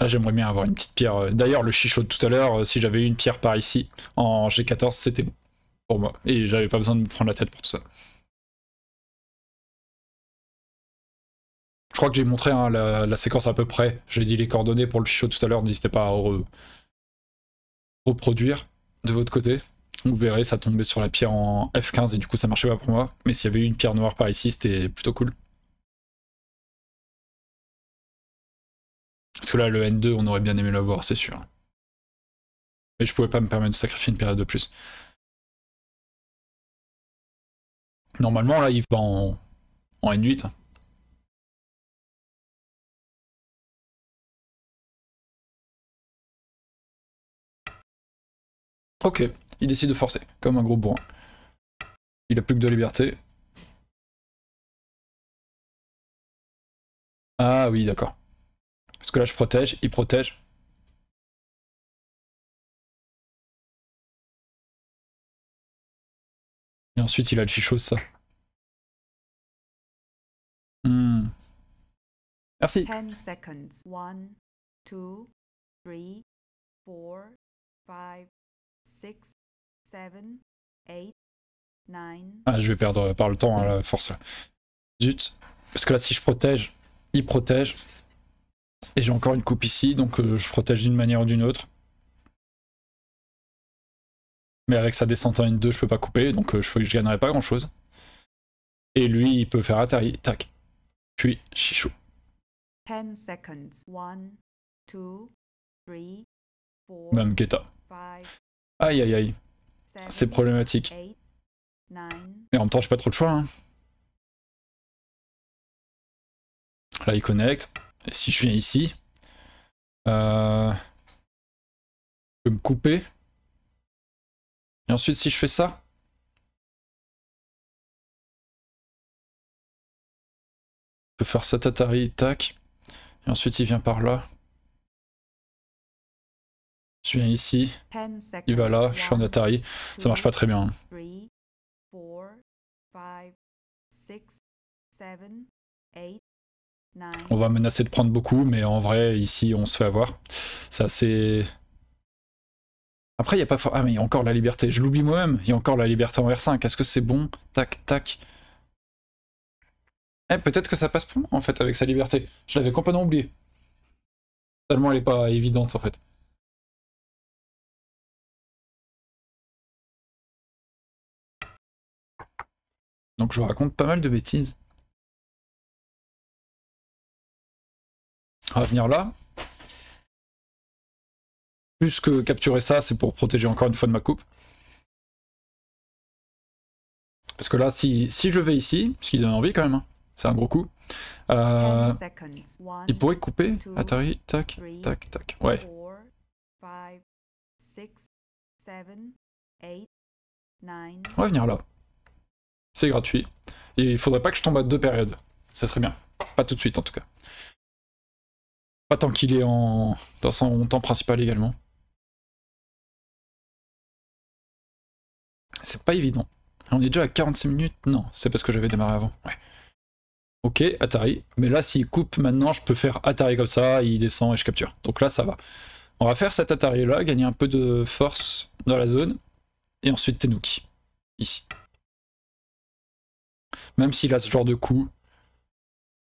Là ah, J'aimerais bien avoir une petite pierre. Euh, d'ailleurs, le chichot de tout à l'heure, euh, si j'avais une pierre par ici, en G14, c'était bon pour moi. Et j'avais pas besoin de me prendre la tête pour tout ça. crois que j'ai montré hein, la, séquence à peu près. J'ai dit les coordonnées pour le show tout à l'heure, n'hésitez pas à reproduire de votre côté. Vous verrez, ça tombait sur la pierre en F15 et du coup ça marchait pas pour moi. Mais s'il y avait eu une pierre noire par ici, c'était plutôt cool. Parce que là, le N2, on aurait bien aimé l'avoir, c'est sûr. Mais je pouvais pas me permettre de sacrifier une pierre de plus. Normalement, là, il va en N8. Ok, il décide de forcer, comme un gros bourrin. Il a plus que de liberté. Ah oui, d'accord. Parce que là, je protège, il protège. Et ensuite, il a le chichot, ça. Hmm. Merci. 10 secondes. 1, 2, 3, 4, 5, 6, 7, 8, 9 Ah, je vais perdre euh, par le temps, à hein, la force là. Zut. Parce que là, si je protège, il protège. Et j'ai encore une coupe ici, donc euh, je protège d'une manière ou d'une autre. Mais avec sa descente en N2, je peux pas couper, donc euh, je, je gagnerai pas grand chose. Et lui, il peut faire atterri. Tac. Puis, chichou. 10 secondes. 1, 2, 3, 4. Même Guetta. Aïe aïe aïe. C'est problématique. Mais en même temps, j'ai pas trop de choix. Hein. Là, il connecte. Et si je viens ici, euh, je peux me couper. Et ensuite, si je fais ça, je peux faire ça tatari, tac. Et ensuite, il vient par là. Je viens ici, il va là, je suis en Atari. Ça marche pas très bien. Hein. On va menacer de prendre beaucoup, mais en vrai, ici, on se fait avoir. Ça, c'est... Après, il y a pas... Ah, mais il y a encore la liberté. Je l'oublie moi-même. Il y a encore la liberté en R5. Est-ce que c'est bon Tac, tac. Eh, peut-être que ça passe pour moi, en fait, avec sa liberté. Je l'avais complètement oublié. Tellement elle n'est pas évidente, en fait. je raconte pas mal de bêtises. On va venir là. Plus que capturer ça, c'est pour protéger encore une fois de ma coupe. Parce que là, si, je vais ici, ce qui donne envie quand même, hein. c'est un gros coup. Euh, il pourrait couper Atari, tac, tac, tac. Ouais. On va venir là. C'est gratuit. Et il faudrait pas que je tombe à deux périodes. Ça serait bien. Pas tout de suite en tout cas. Pas tant qu'il est en... dans son temps principal également. C'est pas évident. On est déjà à 45 minutes Non, c'est parce que j'avais démarré avant. Ok, Atari. Mais là, s'il coupe maintenant, je peux faire Atari comme ça, il descend et je capture. Donc là, ça va. On va faire cet Atari-là, gagner un peu de force dans la zone. Et ensuite, Tenuki. Ici. Même s'il a ce genre de coup,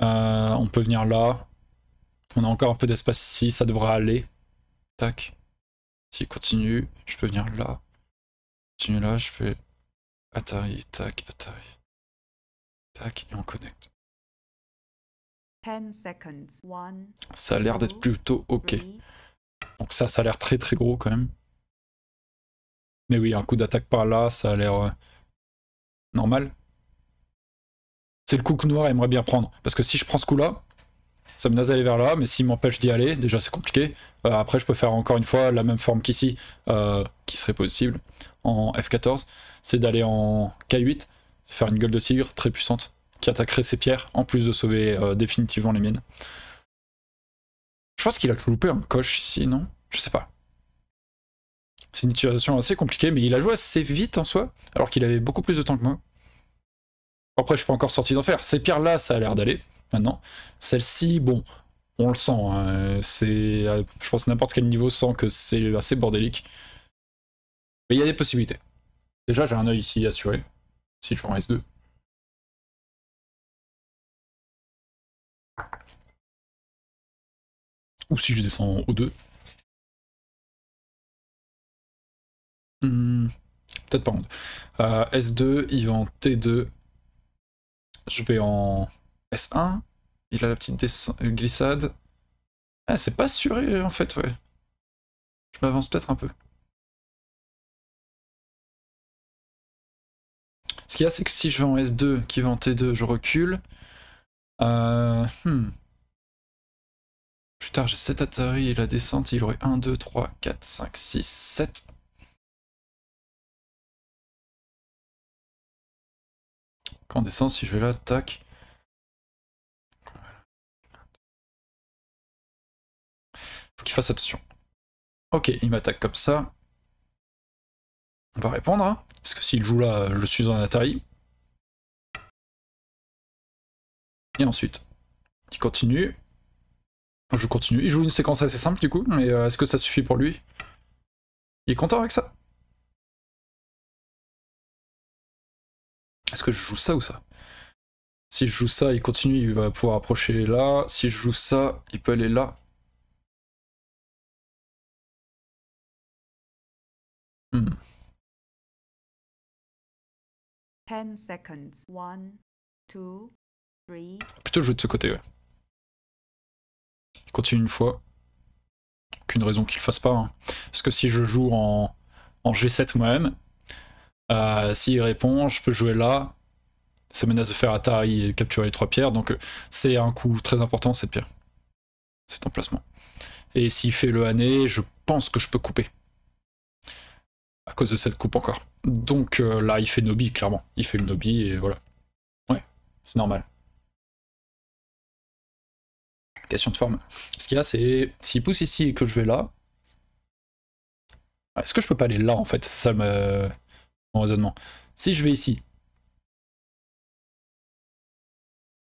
euh, on peut venir là. On a encore un peu d'espace ici, ça devrait aller. Tac. S'il continue, je peux venir là. Continue là, je fais Atari, tac, Atari. Tac, et on connecte. Ça a l'air d'être plutôt ok. Donc ça, ça a l'air très très gros quand même. Mais oui, un coup d'attaque par là, ça a l'air euh, normal. C'est le coup que Noir aimerait bien prendre. Parce que si je prends ce coup-là, ça me naze aller vers là, mais s'il m'empêche d'y aller, déjà c'est compliqué. Euh, après, je peux faire encore une fois la même forme qu'ici, euh, qui serait possible en F14, c'est d'aller en K8, faire une gueule de tigre très puissante, qui attaquerait ses pierres, en plus de sauver euh, définitivement les miennes. Je pense qu'il a loupé un coche ici, non Je sais pas. C'est une situation assez compliquée, mais il a joué assez vite en soi, alors qu'il avait beaucoup plus de temps que moi. Après, je suis pas encore sorti d'enfer. Ces pierres-là, ça a l'air d'aller, maintenant. Celle-ci, bon, on le sent. Hein. C'est, euh, je pense que n'importe quel niveau sent que c'est assez bordélique. Mais il y a des possibilités. Déjà, j'ai un œil ici assuré, si je fais S2. Ou si je descends en O2. Hmm, peut-être pas en 2. Euh, S2, Yvan, T2. Je vais en S1. Il a la petite glissade. Ah, c'est pas sûr en fait, ouais. Je m'avance peut-être un peu. Ce qu'il y a, c'est que si je vais en S2, qui va en T2, je recule. Euh, hmm. Plus tard, j'ai 7 Atari et la descente, il aurait 1, 2, 3, 4, 5, 6, 7. Quand on descend, si je vais là, tac. Faut qu'il fasse attention. Ok, il m'attaque comme ça. On va répondre, hein, parce que s'il joue là, je suis dans un Atari. Et ensuite, il continue. Je continue. Il joue une séquence assez simple du coup, mais euh, est-ce que ça suffit pour lui Il est content avec ça Est-ce que je joue ça ou ça Si je joue ça, il continue, il va pouvoir approcher là. Si je joue ça, il peut aller là. Hmm. Plutôt jouer de ce côté, ouais. Il continue une fois. Aucune raison qu'il le fasse pas. Hein. Parce que si je joue en, en G7 moi-même, euh, s'il répond, je peux jouer là. Ça menace de faire Atari et capturer les trois pierres. Donc euh, c'est un coup très important cette pierre. Cet emplacement. Et s'il fait le hané, je pense que je peux couper. À cause de cette coupe encore. Donc euh, là, il fait Nobi, clairement. Il fait le Nobi et voilà. Ouais, c'est normal. Question de forme. Ce qu'il y a, c'est s'il pousse ici et que je vais là. Est-ce que je peux pas aller là en fait ça me mon raisonnement. Si je vais ici,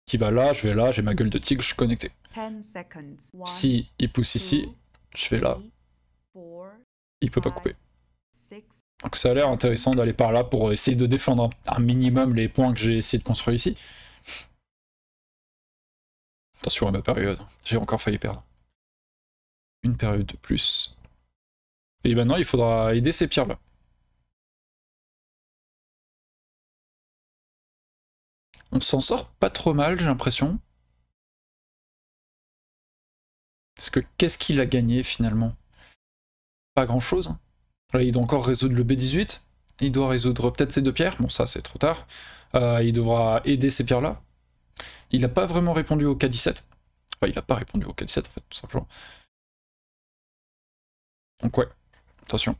qui va là, je vais là, j'ai ma gueule de tigre, je suis connecté. Si il pousse ici, je vais là. Il peut pas couper. Donc ça a l'air intéressant d'aller par là pour essayer de défendre un minimum les points que j'ai essayé de construire ici. Attention à ma période, j'ai encore failli perdre. Une période de plus. Et maintenant il faudra aider ces pierres là. On s'en sort pas trop mal, j'ai l'impression. Parce que qu'est-ce qu'il a gagné finalement Pas grand-chose. Hein. il doit encore résoudre le B18. Il doit résoudre peut-être ces deux pierres. Bon, ça, c'est trop tard. Euh, il devra aider ces pierres-là. Il n'a pas vraiment répondu au K17. Enfin, il n'a pas répondu au K17, en fait, tout simplement. Donc ouais, attention.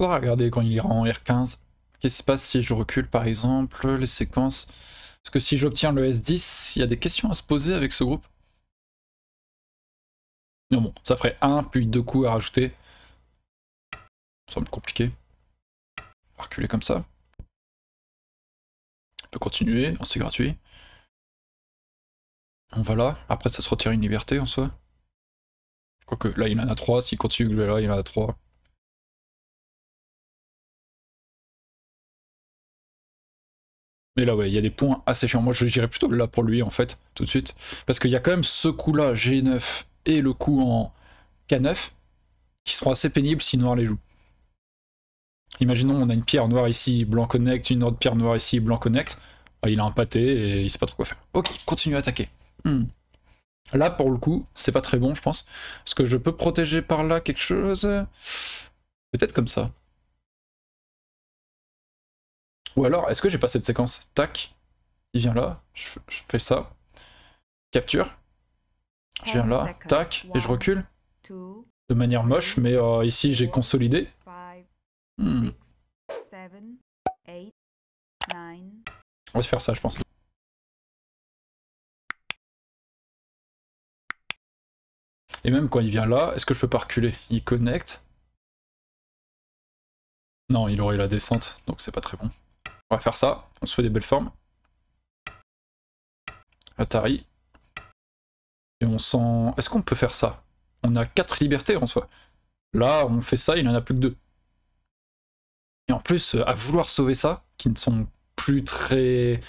faudra regarder quand il ira en R15. Qu'est-ce qui se passe si je recule par exemple les séquences Parce que si j'obtiens le S10, il y a des questions à se poser avec ce groupe. Non bon, ça ferait un puis deux coups à rajouter. Ça me compliqué. On va reculer comme ça. On peut continuer, c'est gratuit. On va là, après ça se retire une liberté en soi. Quoique là il en a 3, s'il continue que là, il en a 3. Mais là, ouais, il y a des points assez chiants. Moi, je dirais plutôt là pour lui, en fait, tout de suite. Parce qu'il y a quand même ce coup-là, G9, et le coup en K9, qui seront assez pénibles si noir les joue. Imaginons, on a une pierre noire ici, blanc connect, une autre pierre noire ici, blanc connect. Ah, il a un pâté et il sait pas trop quoi faire. Ok, continue à attaquer. Hmm. Là, pour le coup, c'est pas très bon, je pense. Est-ce que je peux protéger par là quelque chose. Peut-être comme ça. Ou alors, est-ce que j'ai pas cette séquence Tac, il vient là, je, fais ça, capture, je viens là, tac, et je recule. De manière moche, mais euh, ici j'ai consolidé. Hmm. On va se faire ça, je pense. Et même quand il vient là, est-ce que je peux pas reculer Il connecte. Non, il aurait la descente, donc c'est pas très bon. On va faire ça, on se fait des belles formes. Atari. Et on sent. Est-ce qu'on peut faire ça On a 4 libertés en soi. Là, on fait ça, il en a plus que deux. Et en plus, à vouloir sauver ça, qui ne sont plus très...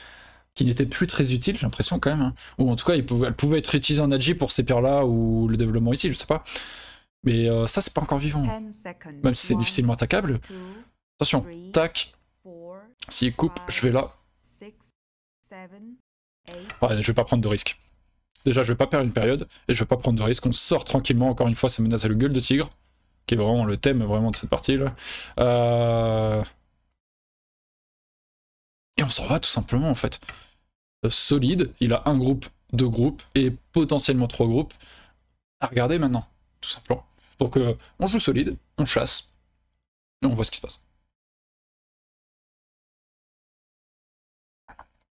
qui n'étaient plus très utiles, j'ai l'impression quand même. Hein. Ou en tout cas, elles pouvaient, être utilisées en agi pour ces pierres-là ou le développement utile, je sais pas. Mais euh, ça, c'est pas encore vivant. Même si c'est difficilement attaquable. Attention, tac, s'il coupe, je vais là. Ouais, je vais pas prendre de risque. Déjà, je vais pas perdre une période, et je vais pas prendre de risque. On sort tranquillement, encore une fois, ça menace à le gueule de tigre, qui est vraiment le thème vraiment de cette partie là. Euh, et on s'en va tout simplement en fait. Euh, solide, il a un groupe, deux groupes, et potentiellement trois groupes à regarder maintenant, tout simplement. Donc euh, on joue solide, on chasse, et on voit ce qui se passe.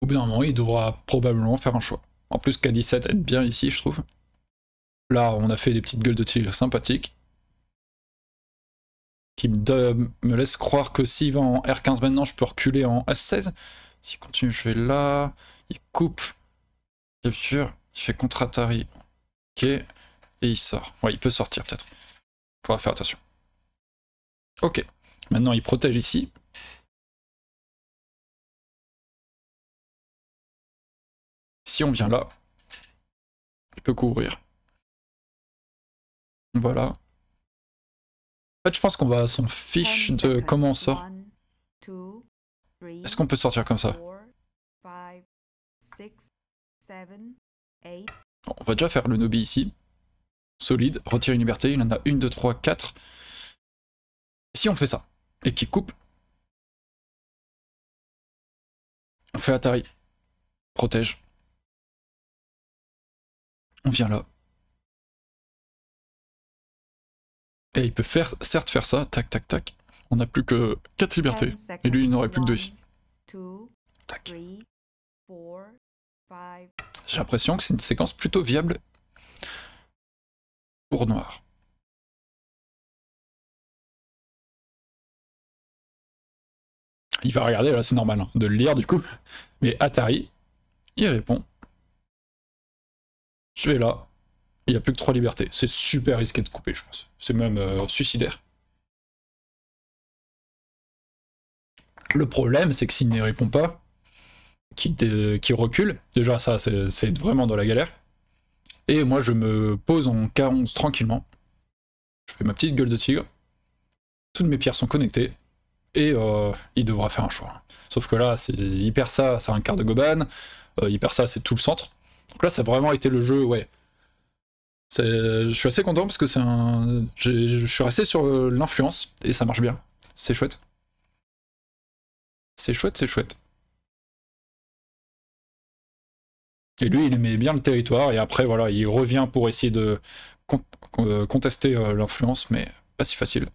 au bout d'un moment, il devra probablement faire un choix. En plus, K17 est bien ici, je trouve. Là, on a fait des petites gueules de tigre sympathiques. Qui me, laisse croire que s'il va en R15 maintenant, je peux reculer en a 16 S'il continue, je vais là. Il coupe. Capture. Il fait contre Atari. Ok. Et il sort. Ouais, il peut sortir peut-être. Faudra faire attention. Ok. Maintenant, il protège ici. Si on vient là, il peut couvrir. Voilà. En fait, je pense qu'on va s'en fiche de comment on sort. Est-ce qu'on peut sortir comme ça On va déjà faire le Nobi ici. Solide, retire une liberté, il en a une, deux, trois, quatre. Si on fait ça, et qu'il coupe, on fait Atari. Protège on vient là. Et il peut faire, certes faire ça, tac tac tac. On n'a plus que 4 libertés. Et lui, il n'aurait plus que 2 ici. J'ai l'impression que c'est une séquence plutôt viable pour noir. Il va regarder, là c'est normal hein, de le lire du coup. Mais Atari, il répond je vais là. Il n'y a plus que 3 libertés. C'est super risqué de couper, je pense. C'est même euh, suicidaire. Le problème, c'est que s'il ne répond pas, qu'il recule, déjà ça, c'est vraiment dans la galère. Et moi, je me pose en K11 tranquillement. Je fais ma petite gueule de tigre. Toutes mes pierres sont connectées. Et euh, il devra faire un choix. Sauf que là, c'est hyper ça, c'est un quart de Goban. Euh, hyper ça, c'est tout le centre. Donc là, ça a vraiment été le jeu, ouais. Je suis assez content parce que c'est un. Je suis resté sur euh, l'influence et ça marche bien. C'est chouette. C'est chouette, c'est chouette. Et lui, il aimait bien le territoire et après, voilà, il revient pour essayer de euh, contester euh, l'influence, mais pas si facile.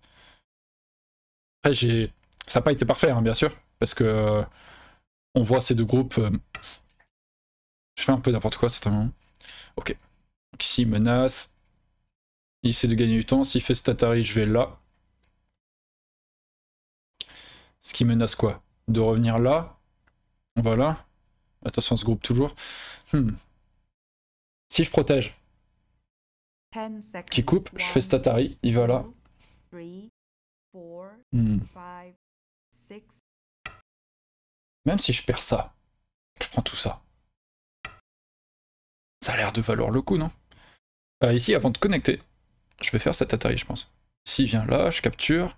Après, j'ai. Ça n'a pas été parfait, hein, bien sûr, parce que on voit ces deux groupes un peu n'importe quoi, certainement. Ok. Donc ici, menace. Il essaie de gagner du temps. S'il fait Statari, je vais là. Ce qui menace quoi De revenir là. On va là. Attention, se groupe toujours. Hmm. Si je protège, qui coupe, je fais Statari, il va là. Hmm. Même si je perds ça, je prends tout ça. Ça l'air de valoir le coup, non euh, Ici, avant de connecter, je vais faire cette atari, je pense. S'il vient là, je capture.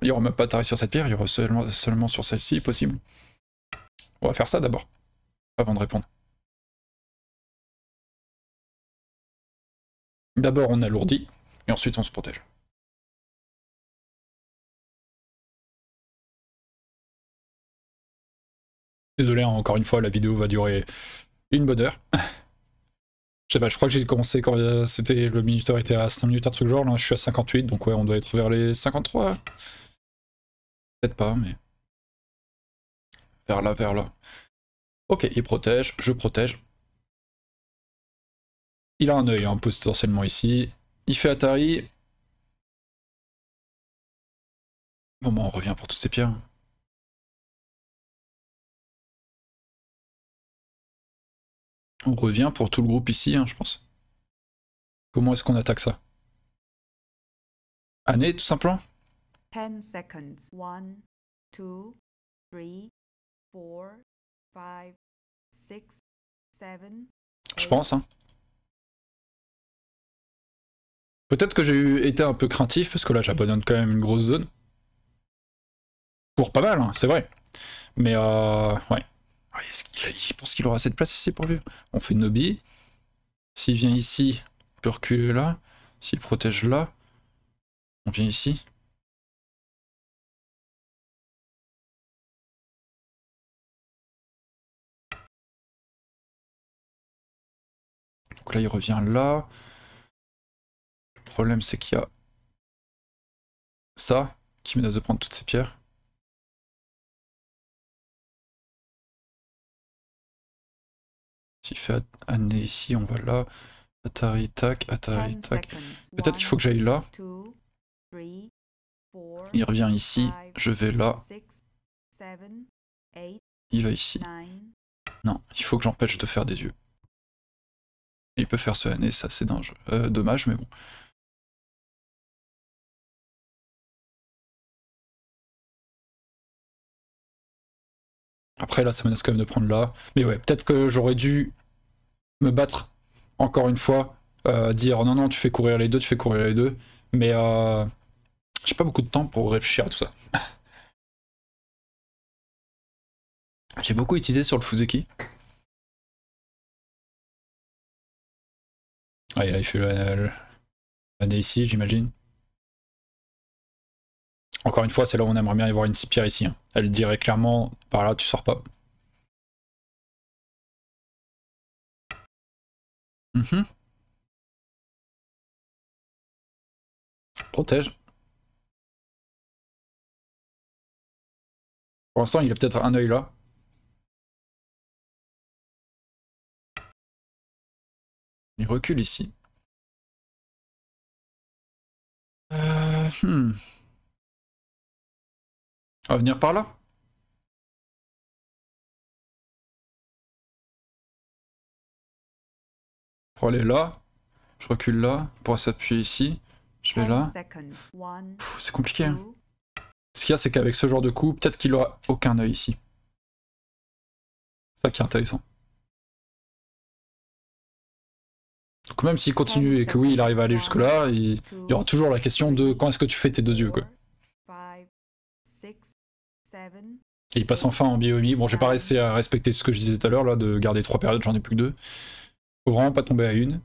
Il n'y aura même pas atari sur cette pierre, il y aura seulement, seulement sur celle-ci, possible. On va faire ça d'abord, avant de répondre. D'abord, on alourdit, et ensuite, on se protège. Désolé, hein, encore une fois, la vidéo va durer une bonne heure. Je sais pas, je crois que j'ai commencé quand euh, c'était le minuteur était à 5 minutes, un truc genre, là je suis à 58, donc ouais, on doit être vers les 53. Peut-être pas, mais. Vers là, vers là. Ok, il protège, je protège. Il a un œil, hein, potentiellement ici. Il fait Atari. Bon, on revient pour tous ces pierres. Hein. On revient pour tout le groupe ici, hein, je pense. Comment est-ce qu'on attaque ça Année, tout simplement 10 seconds. 1, 2, 3, 4, 5, 6, 7. Je pense, hein. Peut-être que j'ai été un peu craintif, parce que là j'abandonne quand même une grosse zone. Pour pas mal, hein, c'est vrai. Mais euh, ouais pense qu'il aura cette place ici pour lui. On fait Nobby. S'il vient ici, on peut reculer là. S'il protège là, on vient ici. Donc là, il revient là. Le problème, c'est qu'il y a ça qui menace de prendre toutes ces pierres. fait année ici, on va là. Atari tac, Atari tac. Peut-être qu'il faut que j'aille là. Il revient ici, je vais là. Il va ici. Non, il faut que j'empêche de faire des yeux. Il peut faire ce année, ça c'est euh, dommage, mais bon. Après là, ça menace quand même de prendre là. Mais ouais, peut-être que j'aurais dû me battre encore une fois, dire non, non, tu fais courir les deux, tu fais courir les deux. Mais j'ai pas beaucoup de temps pour réfléchir à tout ça. j'ai beaucoup utilisé sur le Fuzeki. Ah, et là, il fait le ici, j'imagine. Encore une fois, c'est là où on aimerait bien y voir une cipière ici. Hein. Elle dirait clairement, par là, tu sors pas. Mhm. Protège. Pour l'instant, il a peut-être un œil là. Il recule ici. Euh, hmm. On venir par là Pour aller là, je recule là, pour s'appuyer ici, je vais là. C'est compliqué. Hein. Ce qu'il y a, c'est qu'avec ce genre de coup, peut-être qu'il aura aucun œil ici. C'est Ça qui est intéressant. Donc même s'il continue et que oui, il arrive à aller jusque là, il, y aura toujours la question de quand est-ce que tu fais tes deux yeux quoi. Et il passe enfin en biomie. Bon, j'ai pas ah. réussi à respecter ce que je disais tout à l'heure, là, de garder trois périodes, j'en ai plus que deux. Faut vraiment pas tomber à une.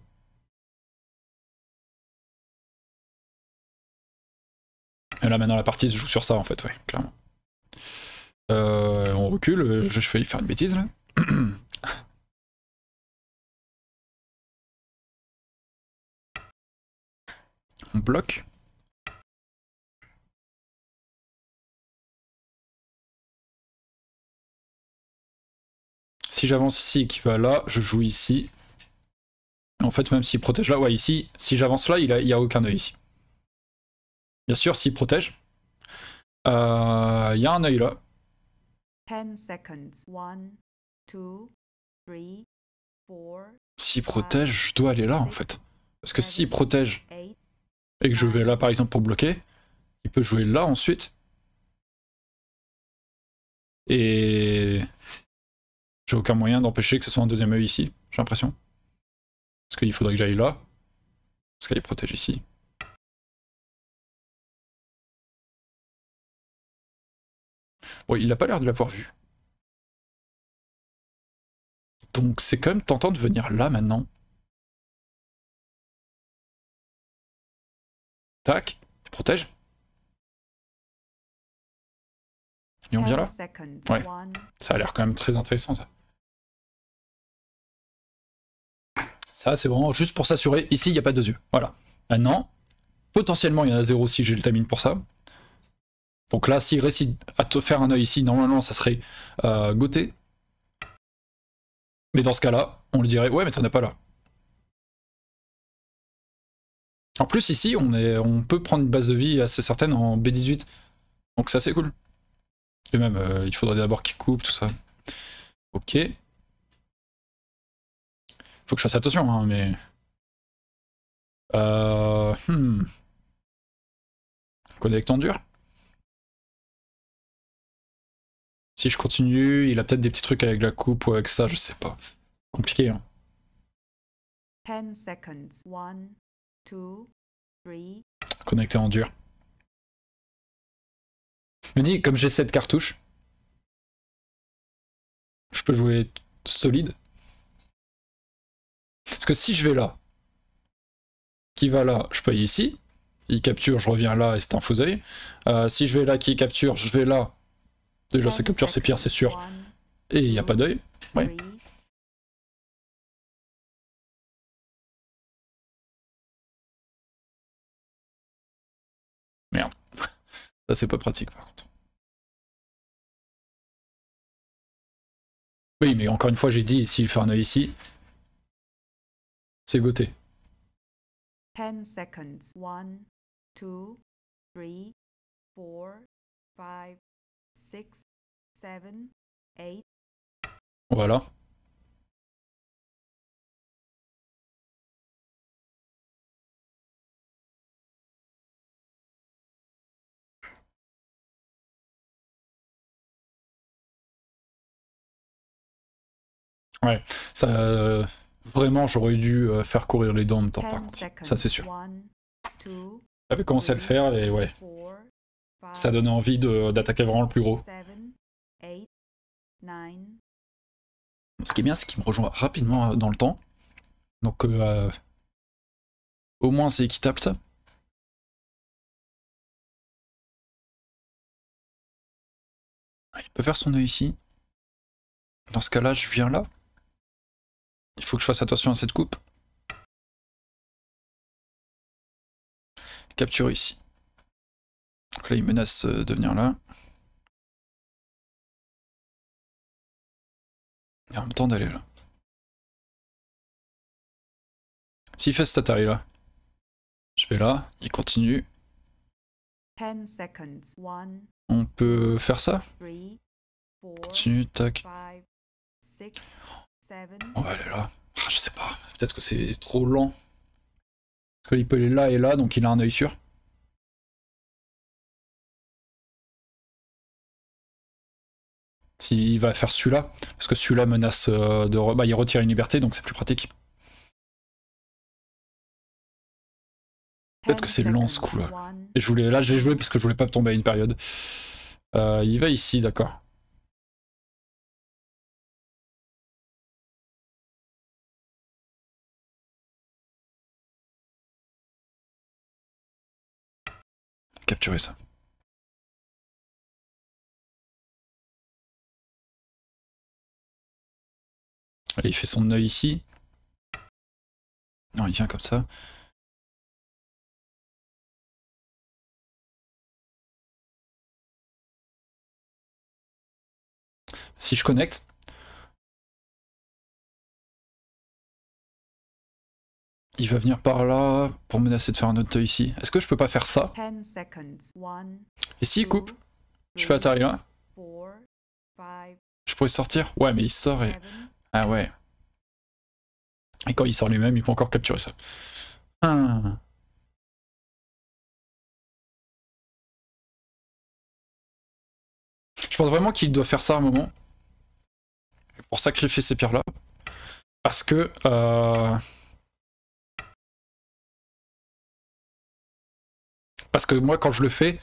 Et là, maintenant, la partie se joue sur ça, en fait, ouais, clairement. Euh, on recule, euh, je, vais faire une bêtise, là. on bloque. Si j'avance ici et qu'il va là, je joue ici. En fait, même s'il protège là, ouais, ici, si j'avance là, il n'y a, a, aucun œil ici. Bien sûr, s'il protège, euh, il y a un œil là. S'il protège, je dois aller là en fait. Parce que s'il protège et que je vais là par exemple pour bloquer, il peut jouer là ensuite. Et j'ai aucun moyen d'empêcher que ce soit un deuxième œil ici, j'ai l'impression. Parce qu'il faudrait que j'aille là. Parce qu'il protège ici. Bon, il n'a pas l'air de l'avoir vu. Donc c'est quand même tentant de venir là maintenant. Tac, protège. vient là Ouais. Ça a l'air quand même très intéressant ça. Ça, c'est vraiment juste pour s'assurer. Ici, il n'y a pas deux yeux. Voilà. Maintenant, potentiellement, il y en a zéro si j'ai le timing pour ça. Donc là, s'il réussit à te faire un œil ici, normalement, ça serait euh, Mais dans ce cas-là, on lui dirait, ouais, mais tu n'es pas là. En plus, ici, on, est, on peut prendre une base de vie assez certaine en B18. Donc ça, c'est cool. Et même, euh, il faudrait d'abord qu'il coupe, tout ça. Ok. Faut que je fasse attention, hein, mais... Euh... Hmm. Connect en dur Si je continue, il a peut-être des petits trucs avec la coupe ou avec ça, je sais pas. Compliqué, hein. 10 Connecté en dur me dis, comme j'ai 7 cartouches, je peux jouer solide. Parce que si je vais là, qui va là, je paye ici. Il capture, je reviens là et c'est un faux oeil. Euh, si je vais là, qui capture, je vais là. Déjà, ça capture, c'est pire, c'est sûr. Et il n'y a pas d'œil. Ouais. Ça, c'est pas pratique par contre. Oui, mais encore une fois, j'ai dit, s'il fait un œil ici, c'est goté. 10 seconds. 1, 2, 3, 4, 5, 6, 7, 8. Voilà. Ouais, ça, euh, vraiment, j'aurais dû euh, faire courir les dents en même temps, Ça, c'est sûr. J'avais commencé à le faire et ouais. Ça donnait envie d'attaquer vraiment le plus gros. Ce qui est bien, c'est qu'il me rejoint rapidement euh, dans le temps. Donc, au moins, c'est équitable ça. Il peut faire son œil ici. Dans ce cas-là, je viens là. Il faut que je fasse attention à cette coupe. Capture ici. Donc là, il menace euh, de venir là. y a même temps d'aller là. S'il fait cet atari là, je vais là, il continue. On peut faire ça Continue, tac. On va aller là. Ah, je sais pas. Peut-être que c'est trop lent. Parce que il peut aller là et là, donc il a un œil sûr. S'il va faire celui-là, parce que celui-là menace euh, de... Bah, il retire une liberté, donc c'est plus pratique. Peut-être que c'est lent ce coup-là. Et je voulais... Là, joué parce que je voulais pas tomber à une période. Euh, il va ici, d'accord. capturer ça. Allez, il fait son œil ici. Non, il vient comme ça. Si je connecte, Il va venir par là pour menacer de faire un autre deuil ici. Est-ce que je peux pas faire ça Et il coupe Je fais Atari là Je pourrais sortir Ouais, mais il sort et... Ah ouais. Et quand il sort lui-même, il peut encore capturer ça. Je pense vraiment qu'il doit faire ça à un moment. Pour sacrifier ces pierres-là. Parce que... Euh, Parce que moi, quand je le fais,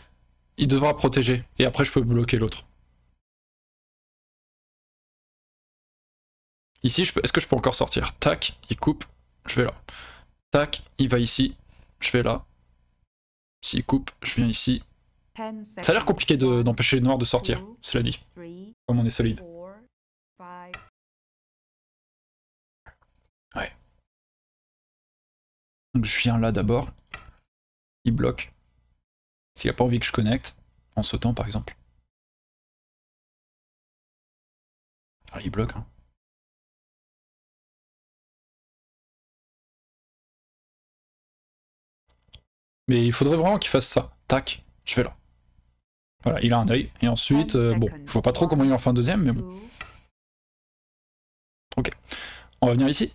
il devra protéger. Et après, je peux bloquer l'autre. Ici, est-ce que je peux encore sortir Tac, il coupe, je vais là. Tac, il va ici, je vais là. S'il coupe, je viens ici. Ça a l'air compliqué d'empêcher les noirs de sortir, cela dit. Comme on est solide. Ouais. Donc je viens là d'abord. Il bloque. S'il n'a pas envie que je connecte, en sautant par exemple. Ah, il bloque, hein. Mais il faudrait vraiment qu'il fasse ça. Tac, je vais là. Voilà, il a un œil. Et ensuite, euh, bon, je vois pas trop comment il en fait un deuxième, mais bon. Ok. On va venir ici.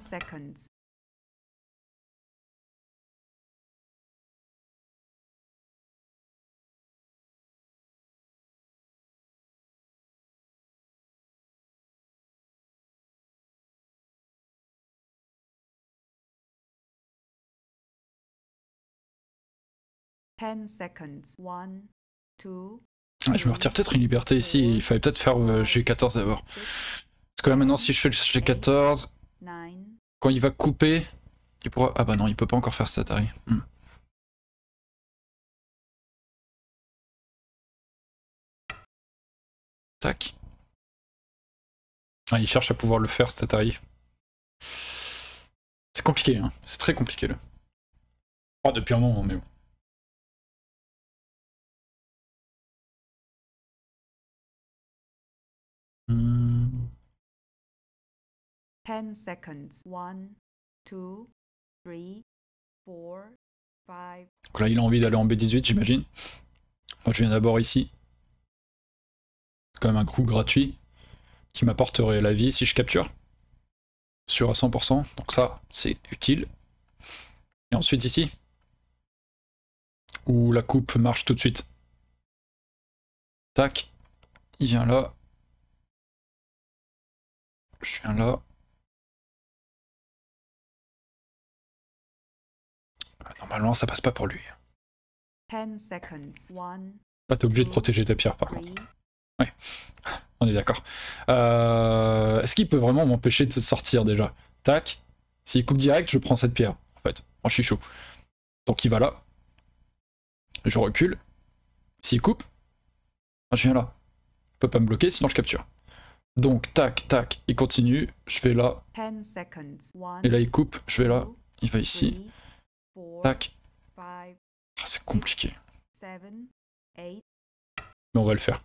seconds seconds. Ah, je me retire peut-être une liberté ici, il fallait peut-être faire euh, G14 d'abord. Parce que là maintenant si je fais le G14, quand il va couper, il pourra... Ah bah non, il peut pas encore faire cet atari hmm. Tac. Ah, il cherche à pouvoir le faire, atari C'est compliqué, hein. c'est très compliqué là. Pas ah, depuis un moment, mais bon. 10 secondes. 1, 2, 3, 4, 5. Donc là, il a envie d'aller en B18, j'imagine. Moi, je viens d'abord ici. Comme un coup gratuit qui m'apporterait la vie si je capture. Sur à 100%. Donc ça, c'est utile. Et ensuite ici. Où la coupe marche tout de suite. Tac. Il vient là. Je viens là. Normalement, ça passe pas pour lui. Là, t'es obligé de protéger ta pierre, par contre. Ouais, on est d'accord. Euh, est-ce qu'il peut vraiment m'empêcher de sortir, déjà Tac, s'il coupe direct, je prends cette pierre, en fait, en chichou. Donc il va là. Je recule. S'il coupe, je viens là. Il peut pas me bloquer, sinon je capture. Donc, tac, tac, il continue, je vais là. Et là, il coupe, je vais là, il va ici. Tac. Ah, c'est compliqué. Mais on va le faire.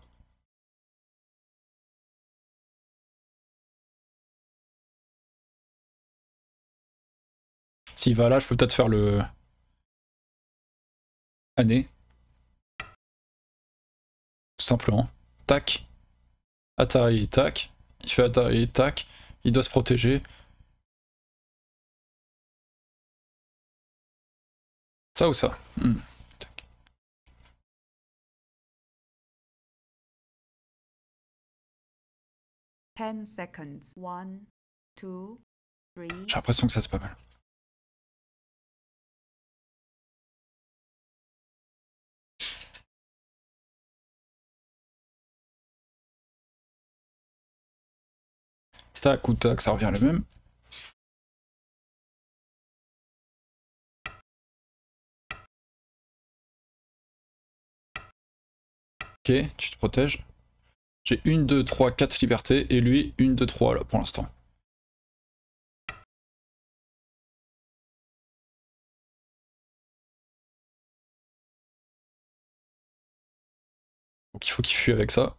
S'il va là, je peux peut-être faire le... Année. Tout simplement. Tac. Atari, tac. Il fait Atari, tac. Il doit se protéger. Ça ou ça hmm. J'ai l'impression que ça c'est pas mal. Tac ou tac, ça revient le même. Ok, tu te protèges. J'ai 1, 2, 3, 4 libertés et lui 1, 2, 3 là pour l'instant. Donc il faut qu'il fuit avec ça.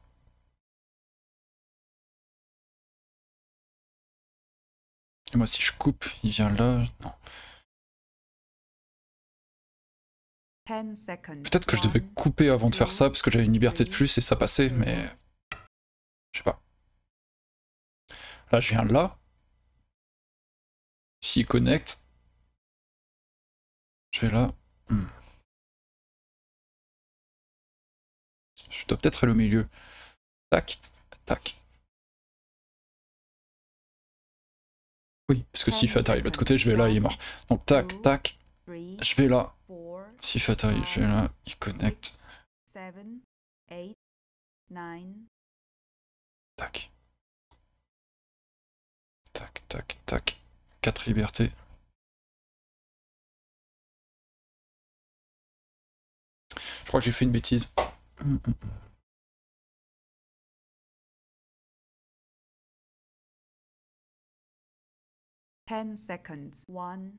Et moi si je coupe, il vient là. Non. Peut-être que je devais couper avant de faire ça parce que j'avais une liberté de plus et ça passait, mais. Je sais pas. Là, je viens là. S'il connecte. Je vais là. Hmm. Je dois peut-être aller au milieu. Tac, tac. Oui, parce que s'il fait attaquer de l'autre côté, je vais là, il est mort. Donc tac, tac. Je vais là. Si Fatah je est là, il connecte. Tac. Tac, tac, tac. 4 libertés. Je crois que j'ai fait une bêtise. Hum, hum, hum. Ten seconds. One,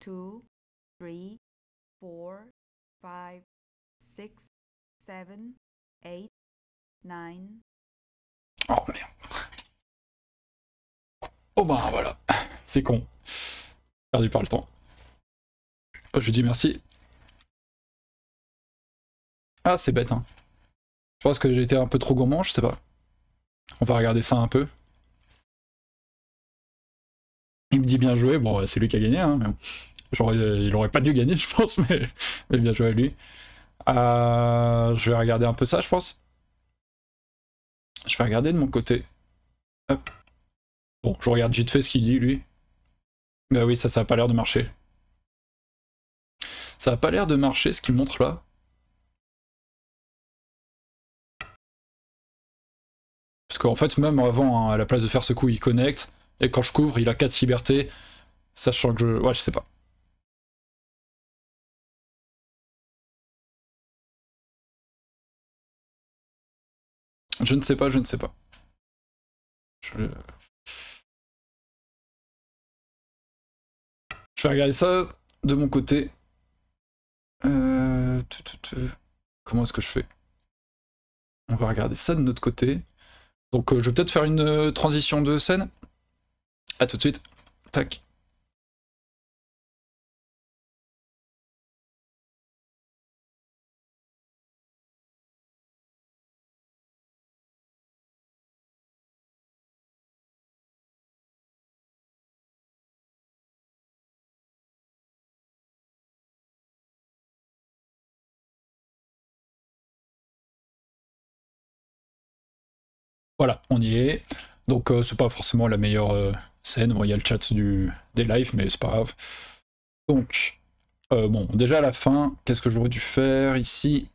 two, three. 4 5 6 7 8 9 Oh merde. Oh bah voilà. C'est con. Perdu par le temps. Oh, je dis merci. Ah, c'est bête hein. Je pense que j'ai été un peu trop gourmand, je sais pas. On va regarder ça un peu. Il me dit bien joué. Bon, c'est lui qui a gagné hein, mais bon il aurait pas dû gagner, je pense, mais, bien joué lui. Euh, je vais regarder un peu ça, je pense. Je vais regarder de mon côté. Bon, je regarde vite fait ce qu'il dit, lui. Bah oui, ça, ça a pas l'air de marcher. Ça a pas l'air de marcher, ce qu'il montre là. Parce qu'en fait, même avant, hein, à la place de faire ce coup, il connecte. Et quand je couvre, il a 4 libertés. Sachant que je... Ouais, je sais pas. Je ne sais pas, je ne sais pas. Je... vais regarder ça de mon côté. Euh, Comment est-ce que je fais On va regarder ça de notre côté. Donc euh, je vais peut-être faire une euh, transition de scène. A tout de suite. Tac. Donc euh, c'est pas forcément la meilleure euh, scène. Bon, il y a le chat du, des lives, mais c'est pas grave. Donc, euh, bon, déjà à la fin, qu'est-ce que j'aurais dû faire ici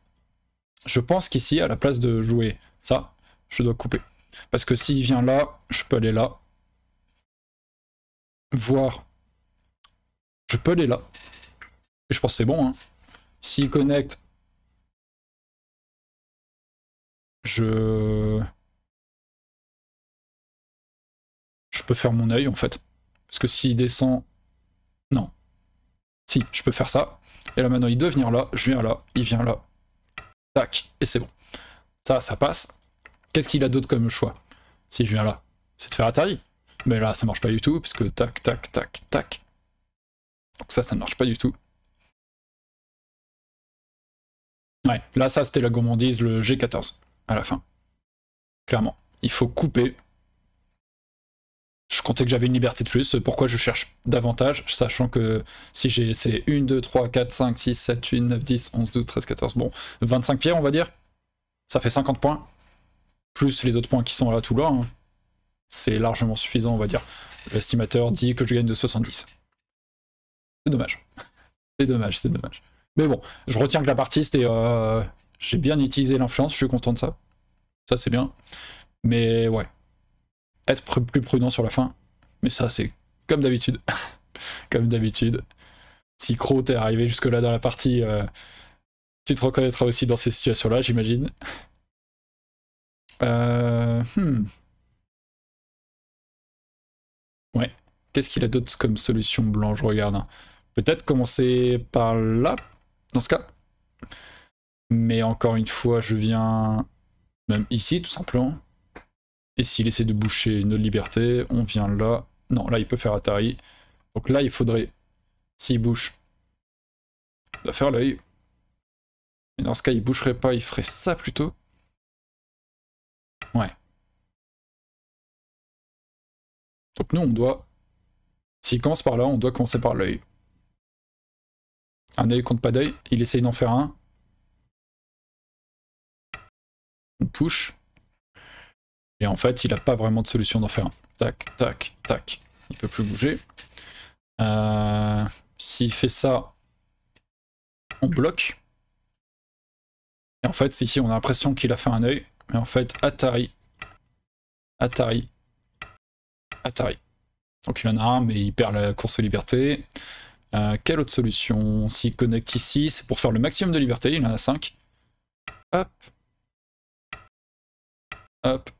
Je pense qu'ici, à la place de jouer ça, je dois couper. Parce que s'il vient là, je peux aller là. Voir. Je peux aller là. Et je pense c'est bon. Hein. S'il connecte, je... je peux faire mon œil en fait. Parce que s'il descend. Non. Si, je peux faire ça. Et là maintenant il doit venir là, je viens là, il vient là. Tac, et c'est bon. Ça, ça passe. Qu'est-ce qu'il a d'autre comme choix Si je viens là, c'est de faire atari. Mais là ça marche pas du tout, parce que tac, tac, tac, tac. Donc ça, ça ne marche pas du tout. Ouais, là ça c'était la gourmandise, le G14, à la fin. Clairement. Il faut couper je comptais que j'avais une liberté de plus. Pourquoi je cherche davantage, sachant que si j'ai c'est 1, 2, 3, 4, 5, 6, 7, 8, 9, 10, 11, 12, 13, 14, bon, 25 pierres, on va dire. Ça fait 50 points. Plus les autres points qui sont là tout là. Hein. C'est largement suffisant, on va dire. L'estimateur dit que je gagne de 70. C'est dommage. C'est dommage, c'est dommage. Mais bon, je retiens que la partie, c'était... Euh, j'ai bien utilisé l'influence, je suis content de ça. Ça, c'est bien. Mais ouais, être plus prudent sur la fin. Mais ça, c'est comme d'habitude. comme d'habitude. Si Crow t'es arrivé jusque-là dans la partie, euh, tu te reconnaîtras aussi dans ces situations-là, j'imagine. Euh, hmm. Ouais. Qu'est-ce qu'il a d'autre comme solution blanche regarde. Hein. Peut-être commencer par là, dans ce cas. Mais encore une fois, je viens même ici, tout simplement. Et s'il essaie de boucher une liberté, on vient là. Non, là, il peut faire Atari. Donc là, il faudrait, s'il bouche, doit faire l'œil. Et dans ce cas, il boucherait pas, il ferait ça plutôt. Ouais. Donc nous, on doit... S'il commence par là, on doit commencer par l'œil. Un œil compte pas d'œil, il essaye d'en faire un. On push. Et en fait, il n'a pas vraiment de solution d'en faire un. Tac, tac, tac. Il ne peut plus bouger. Euh, s'il fait ça, on bloque. Et en fait, ici, on a l'impression qu'il a fait un œil. Mais en fait, Atari. Atari. Atari. Donc il en a un, mais il perd la course liberté. Euh, quelle autre solution S'il connecte ici, c'est pour faire le maximum de liberté. Il en a 5. Hop. Hop.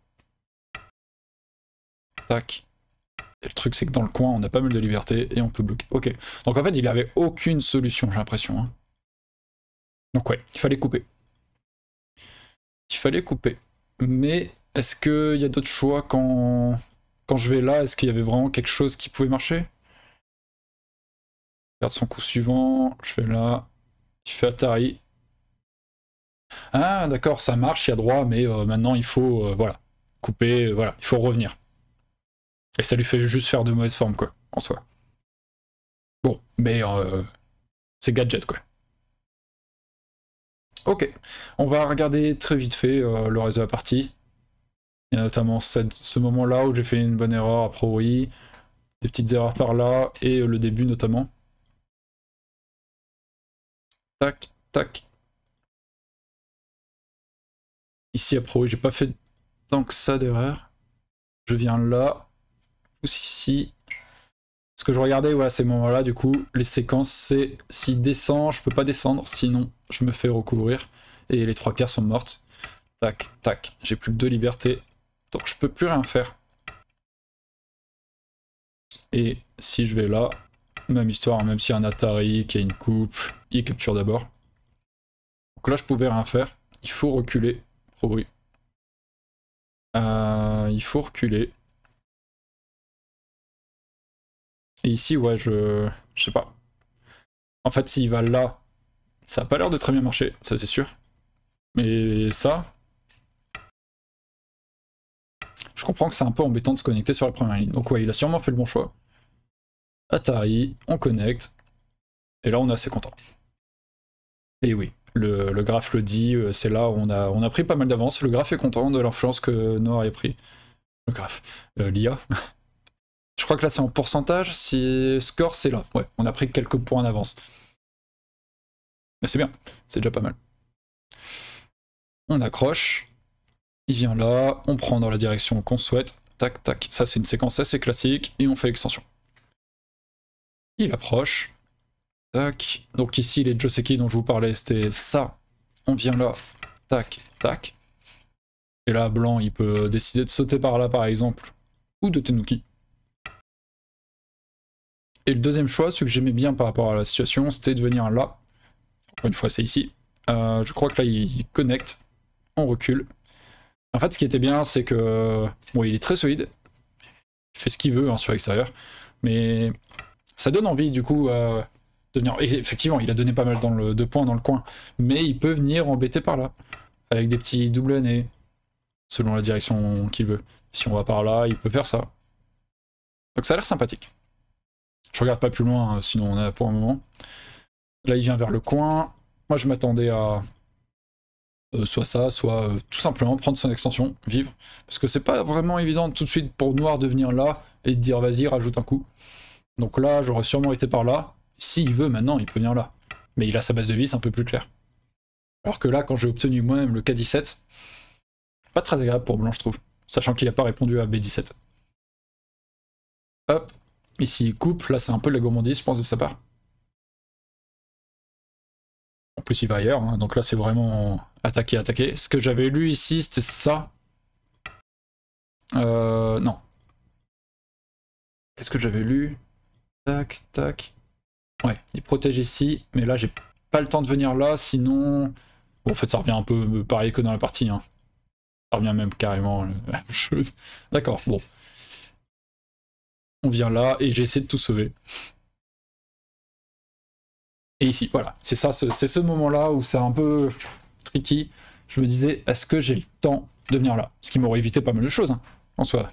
Tac. Et le truc, c'est que dans le coin, on a pas mal de liberté et on peut bloquer. Ok. Donc en fait, il avait aucune solution, j'ai l'impression. Hein. Donc ouais, il fallait couper. Il fallait couper. Mais est-ce qu'il y a d'autres choix quand... quand je vais là Est-ce qu'il y avait vraiment quelque chose qui pouvait marcher Garde son coup suivant. Je vais là. Il fait Atari. Ah, d'accord, ça marche, il y a droit, mais euh, maintenant il faut, euh, voilà, couper, euh, voilà, il faut revenir. Et ça lui fait juste faire de mauvaises formes quoi, en soi. Bon, mais euh, c'est gadget, quoi. Ok, on va regarder très vite fait euh, le reste de la partie. a notamment ce moment-là où j'ai fait une bonne erreur à priori, des petites erreurs par là, et euh, le début notamment. Tac, tac. Ici à priori, j'ai pas fait tant que ça d'erreur. Je viens là, si si Ce que je regardais, ouais, ces moments là du coup, les séquences, c'est s'il descend, je peux pas descendre, sinon je me fais recouvrir. Et les trois pierres sont mortes. Tac, tac, j'ai plus que deux libertés, donc je peux plus rien faire. Et si je vais là, même histoire, même si un Atari, qui a une coupe, il capture d'abord. Donc là, je pouvais rien faire. Il faut reculer. Oh euh, il faut reculer. Et ici, ouais, je. Je sais pas. En fait, s'il va là, ça a pas l'air de très bien marcher, ça c'est sûr. Mais ça. Je comprends que c'est un peu embêtant de se connecter sur la première ligne. Donc ouais, il a sûrement fait le bon choix. Atari, on connecte. Et là, on est assez content. Et oui, le, le graphe le dit, euh, c'est là où on a, on a pris pas mal d'avance. Le graphe est content de l'influence que Noir a pris. Le graphe, euh, l'IA. Je crois que là c'est en pourcentage. Si score c'est là. Ouais, on a pris quelques points d'avance. Mais c'est bien, c'est déjà pas mal. On accroche. Il vient là, on prend dans la direction qu'on souhaite. Tac, tac. Ça c'est une séquence assez classique et on fait l'extension. Il approche. Tac. Donc ici les Joseki dont je vous parlais c'était ça. On vient là. Tac, tac. Et là blanc il peut décider de sauter par là par exemple. Ou de Tenuki. Et le deuxième choix, ce que j'aimais bien par rapport à la situation, c'était de venir là. Une fois, c'est ici. Euh, je crois que là, il connecte. On recule. En fait, ce qui était bien, c'est que... Bon, il est très solide. Il fait ce qu'il veut hein, sur l'extérieur. Mais ça donne envie, du coup, euh, de venir... effectivement, il a donné pas mal de points dans le coin. Mais il peut venir embêter par là. Avec des petits doubles années. Selon la direction qu'il veut. Si on va par là, il peut faire ça. Donc ça a l'air sympathique. Je regarde pas plus loin, hein, sinon on a pour un moment. Là, il vient vers le coin. Moi, je m'attendais à euh, soit ça, soit euh, tout simplement prendre son extension, vivre. Parce que c'est pas vraiment évident tout de suite pour Noir de venir là et de dire vas-y, rajoute un coup. Donc là, j'aurais sûrement été par là. S'il veut maintenant, il peut venir là. Mais il a sa base de vie, c'est un peu plus clair. Alors que là, quand j'ai obtenu moi-même le K17, pas très agréable pour Blanc, je trouve. Sachant qu'il a pas répondu à B17. Hop, Ici coupe, là c'est un peu de la gourmandise, je pense, de sa part. En plus il va ailleurs, hein. donc là c'est vraiment attaquer, attaquer. Ce que j'avais lu ici, c'était ça. Euh, non. Qu'est-ce que j'avais lu Tac, tac. Ouais, il protège ici, mais là j'ai pas le temps de venir là, sinon... Bon, en fait ça revient un peu pareil que dans la partie. Hein. Ça revient même carrément euh, la même chose. D'accord, bon on vient là et j'essaie de tout sauver. Et ici, voilà, c'est ça, c'est ce moment-là où c'est un peu tricky. Je me disais, est-ce que j'ai le temps de venir là Ce qui m'aurait évité pas mal de choses, hein, en soi.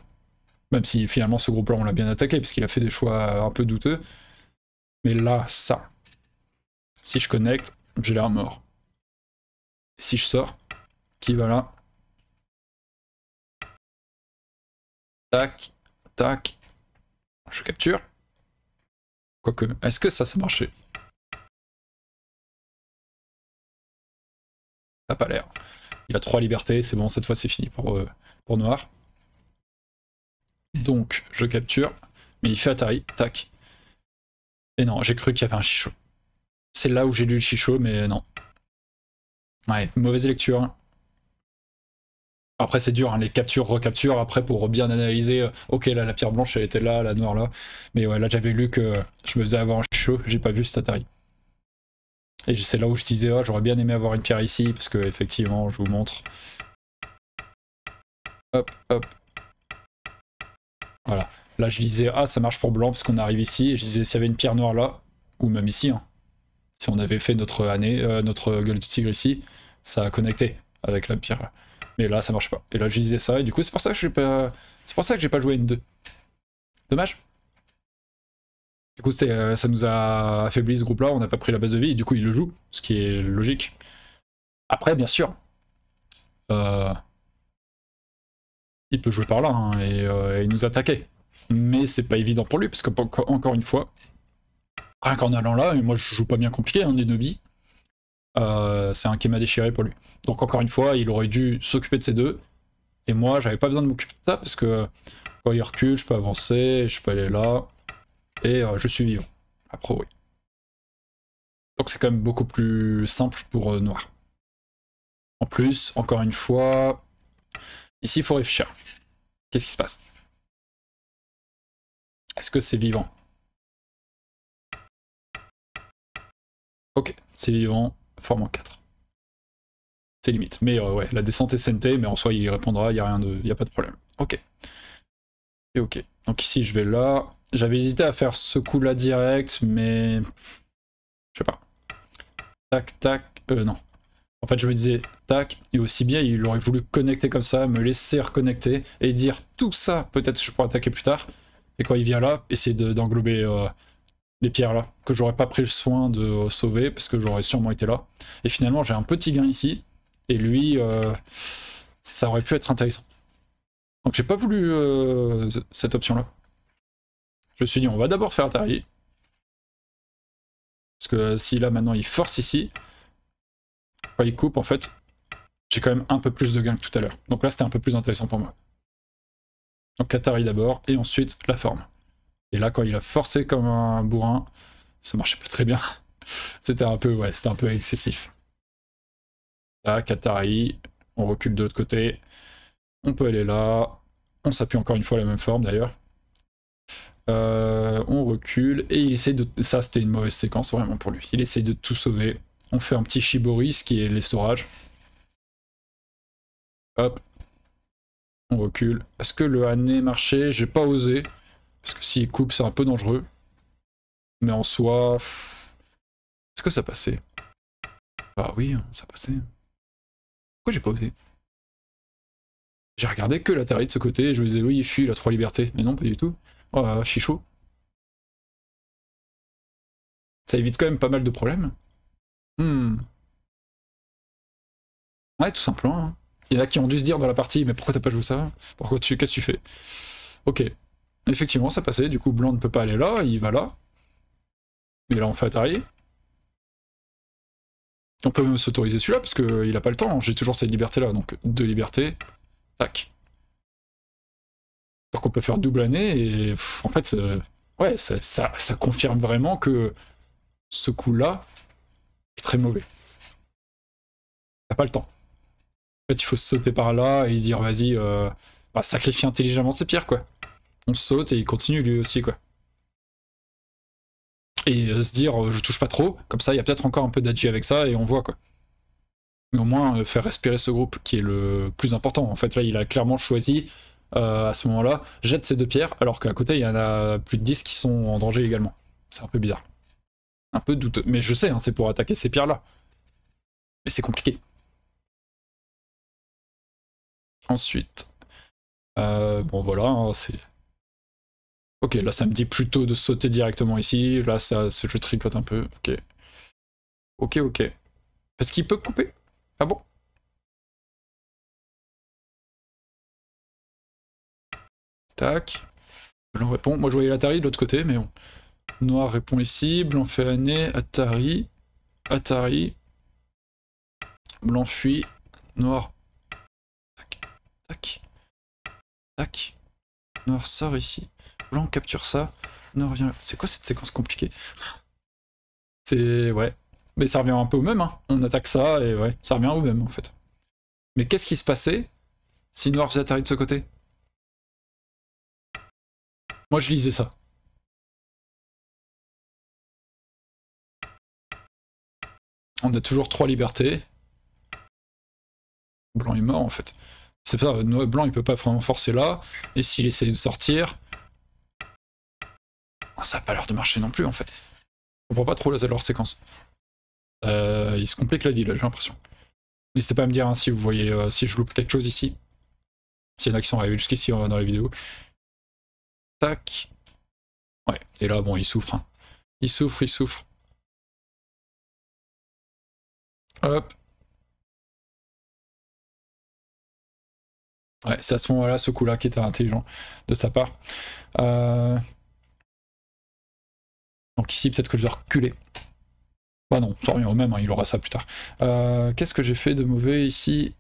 Même si finalement ce groupe-là, on l'a bien attaqué, parce qu'il a fait des choix un peu douteux. Mais là, ça. Si je connecte, j'ai l'air mort. Si je sors, qui va là Tac, tac, je capture. Quoique, est-ce que ça, ça marchait Ça pas l'air. Il a trois libertés, c'est bon, cette fois c'est fini pour, euh, pour Noir. Donc, je capture, mais il fait Atari, tac. Et non, j'ai cru qu'il y avait un chichot. C'est là où j'ai lu le chichot, mais non. Ouais, mauvaise lecture. Après, c'est dur, hein, les captures, recaptures, après, pour bien analyser, euh, ok, là, la pierre blanche, elle était là, la noire, là. Mais ouais, là, j'avais lu que je me faisais avoir un chaud, j'ai pas vu cet Atari. Et c'est là où je disais, ah j'aurais bien aimé avoir une pierre ici, parce que, effectivement, je vous montre. Hop, hop. Voilà. Là, je disais, ah, ça marche pour blanc, parce qu'on arrive ici. Et je disais, s'il y avait une pierre noire là, ou même ici, hein, si on avait fait notre année, euh, notre gueule de tigre ici, ça a connecté avec la pierre là. Mais là, ça marche pas. Et là, je disais ça, et du coup, c'est pour ça que je pas. C'est pour ça que j'ai pas joué une 2 Dommage. Du coup, euh, ça nous a affaibli ce groupe-là, on n'a pas pris la base de vie, et du coup, il le joue, ce qui est logique. Après, bien sûr, euh, il peut jouer par là hein, et, il euh, nous attaquer. Mais c'est pas évident pour lui, parce que, encore une fois, rien qu'en allant là, et moi je joue pas bien compliqué, hein, nobis. Euh, c'est un m'a déchiré pour lui. Donc encore une fois, il aurait dû s'occuper de ces deux. Et moi, j'avais pas besoin de m'occuper de ça parce que quand il recule, je peux avancer, je peux aller là. Et euh, je suis vivant, Après, oui. Donc c'est quand même beaucoup plus simple pour euh, Noir. En plus, encore une fois, ici il faut réfléchir. Qu'est-ce qui se passe Est-ce que c'est vivant Ok, c'est vivant. Formant 4. C'est limite. Mais euh, ouais, la descente est SNT, mais en soi il répondra, il n'y a rien de. a pas de problème. Ok. Et ok. Donc ici je vais là. J'avais hésité à faire ce coup là direct, mais. Je sais pas. Tac, tac. Euh non. En fait je me disais tac, et aussi bien il aurait voulu connecter comme ça, me laisser reconnecter, et dire tout ça, peut-être je pourrais attaquer plus tard. Et quand il vient là, essayer d'englober. Euh, les pierres là, que j'aurais pas pris le soin de sauver parce que j'aurais sûrement été là. Et finalement j'ai un petit gain ici, et lui, euh, ça aurait pu être intéressant. Donc j'ai pas voulu euh, cette option là. Je me suis dit on va d'abord faire Atari. Parce que euh, si là maintenant il force ici, quand il coupe en fait, j'ai quand même un peu plus de gain que tout à l'heure. Donc là c'était un peu plus intéressant pour moi. Donc Atari d'abord, et ensuite la forme. Et là, quand il a forcé comme un bourrin, ça marchait pas très bien. c'était un peu, ouais, c'était un peu excessif. Là, Katari. on recule de l'autre côté. On peut aller là. On s'appuie encore une fois la même forme d'ailleurs. Euh, on recule et il essaye de. Ça, c'était une mauvaise séquence vraiment pour lui. Il essaye de tout sauver. On fait un petit Shibori, ce qui est l'essorage. Hop. On recule. Est-ce que le Hané e marchait J'ai pas osé. Parce que s'il coupe, c'est un peu dangereux. Mais en soi... Est-ce que ça passait Ah oui, hein, ça passait. Pourquoi j'ai pas osé J'ai regardé que la Terre de ce côté et je me disais oui, fuit la 3 libertés. Mais non, pas du tout. Oh, chichot. Ça évite quand même pas mal de problèmes. Hmm. Ouais, tout simplement. Hein. Il y en a qui ont dû se dire dans la partie, mais pourquoi t'as pas joué ça Pourquoi tu... Qu'est-ce que tu fais Ok, Effectivement, ça passait, du coup blanc ne peut pas aller là, il va là. Mais là on fait Atari. On peut même s'autoriser celui-là, parce qu'il euh, n'a pas le temps, j'ai toujours cette liberté-là, donc deux libertés, tac. Donc on peut faire double année, et en fait, euh, ouais, ça, confirme vraiment que ce coup-là est très mauvais. n'a pas le temps. En fait, il faut sauter par là et dire, vas-y, euh, bah, sacrifie intelligemment, c'est pierres, quoi on saute et il continue lui aussi, quoi. Et euh, se dire, euh, je touche pas trop, comme ça, il y a peut-être encore un peu d'adji avec ça et on voit, quoi. Mais au moins, euh, faire respirer ce groupe qui est le plus important. En fait, là, il a clairement choisi, à ce moment-là, jette ces deux pierres, alors qu'à côté, il y en a plus de 10 qui sont en danger également. C'est un peu bizarre. Un peu douteux. Mais je sais, hein, c'est pour attaquer ces pierres-là. Mais c'est compliqué. Ensuite. bon voilà, hein, c'est Ok, là ça me dit plutôt de sauter directement ici. Là, ça, je tricote un peu. Ok. Ok, ok. Parce qu'il peut couper Ah bon Tac. Blanc répond. Moi je voyais l'Atari de l'autre côté, mais bon. Noir répond ici. Blanc fait année. Atari. Atari. Blanc fuit. Noir. Tac. Tac. Tac. Noir sort ici. Blanc capture ça. Non, reviens C'est quoi cette séquence compliquée C'est... Ouais. Mais ça revient un peu au même, hein. On attaque ça, et ouais, ça revient au même, en fait. Mais qu'est-ce qui se passait si Noir faisait atterrir de ce côté Moi, je lisais ça. On a toujours trois libertés. Blanc est mort, en fait. C'est ça, Blanc, il peut pas vraiment forcer là. Et s'il essaie de sortir, ça a pas l'air de marcher non plus en fait. on comprends pas trop leur séquence. Euh, il se complique la vie là, j'ai l'impression. N'hésitez pas à me dire hein, si vous voyez, euh, si je loupe quelque chose ici. S'il y en a qui sont arrivés jusqu'ici dans la vidéo. Tac. Ouais, et là, bon, il souffre hein. il souffre il souffre Hop. Ouais, c'est à ce moment-là, ce coup-là qui était intelligent de sa part. Euh, donc ici, peut-être que je dois reculer. Bah non, ça revient au même, hein, il aura ça plus tard. Euh, qu'est-ce que j'ai fait de mauvais ici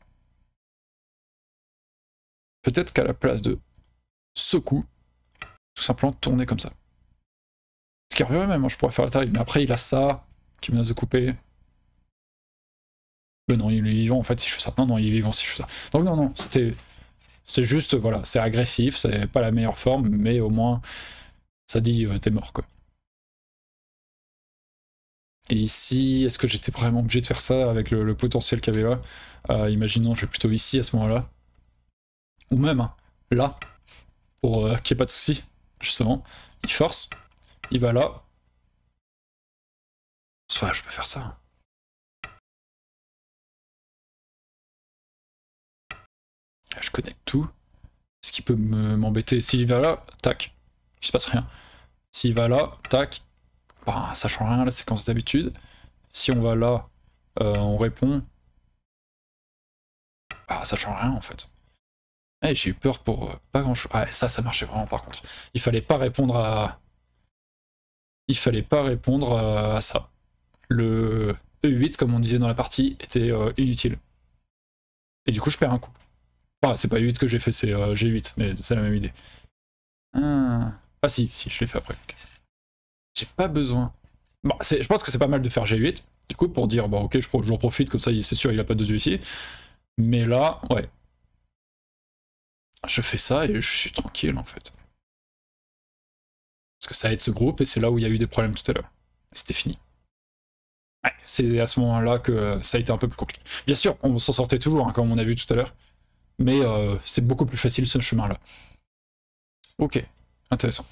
Peut-être qu'à la place de ce coup, tout simplement tourner comme ça. Ce qui revient au même, hein, je pourrais faire la taille, mais après il a ça, qui menace de couper. non, il est vivant en fait si je fais ça. Non, non, il est vivant si je fais ça. Donc non, non, c'était... C'est juste, voilà, c'est agressif, c'est pas la meilleure forme, mais au moins, ça dit euh, t'es mort, quoi. Et ici, est-ce que j'étais vraiment obligé de faire ça avec le, potentiel qu'il y avait là euh, Imaginons, je vais plutôt ici à ce moment-là. Ou même hein, là, pour euh, qu'il n'y ait pas de souci, justement. Il force, il va là. Soit je peux faire ça. Hein. je connecte tout. est Ce qu'il peut m'embêter, s'il va là, tac, il se passe rien. S'il va là, tac, bah, ça change rien à la séquence d'habitude. Si on va là, euh, on répond, bah, ça change rien en fait. Eh, j'ai eu peur pour euh, pas grand chose. Ah, ça, ça marchait vraiment par contre. Il fallait pas répondre à. Il fallait pas répondre euh, à, ça. Le E8, comme on disait dans la partie, était inutile. Et du coup, je perds un coup. Ah c'est pas E8 que j'ai fait, c'est G8, mais c'est la même idée. Ah. ah si, si, je l'ai fait après. J'ai pas besoin. Bon, bah, je pense que c'est pas mal de faire G8, du coup, pour dire, bon, bah, ok, je j'en profite, comme ça, c'est sûr, il a pas deux yeux ici. Mais là, ouais. Je fais ça et je suis tranquille, en fait. Parce que ça aide ce groupe, et c'est là où il y a eu des problèmes tout à l'heure. C'était fini. c'est à ce moment-là que ça a été un peu plus compliqué. Bien sûr, on s'en sortait toujours, hein, comme on a vu tout à l'heure. Mais euh, c'est beaucoup plus facile ce chemin-là. Ok, intéressant.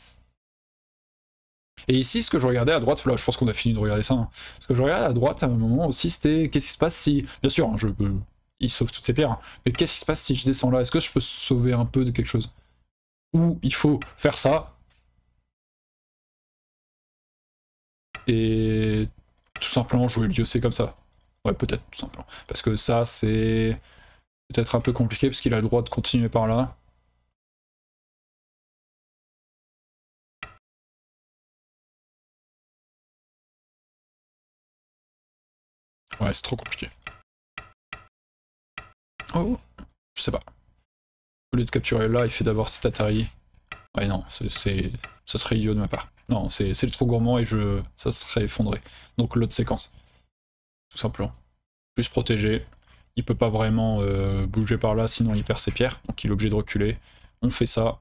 Et ici, ce que je regardais à droite, là je pense qu'on a fini de regarder ça. Hein. Ce que je regardais à droite à un moment aussi, c'était qu'est-ce qui se passe si. Bien sûr, hein, je Il sauve toutes ses pierres, hein, mais qu'est-ce qui se passe si je descends là Est-ce que je peux sauver un peu de quelque chose Ou il faut faire ça. Et tout simplement jouer le c'est comme ça. Ouais, peut-être tout simplement. Parce que ça, c'est peut-être un peu compliqué, parce qu'il a le droit de continuer par là. Ouais, c'est trop compliqué. Oh, je sais pas. Au lieu de capturer là, il fait d'avoir cet Atari. Ouais, non, c'est, ça serait idiot de ma part. Non, c'est le trop gourmand et je, ça serait effondré. Donc l'autre séquence, tout simplement. Juste protégé. Il peut pas vraiment euh, bouger par là, sinon il perd ses pierres. Donc il est obligé de reculer. On fait ça.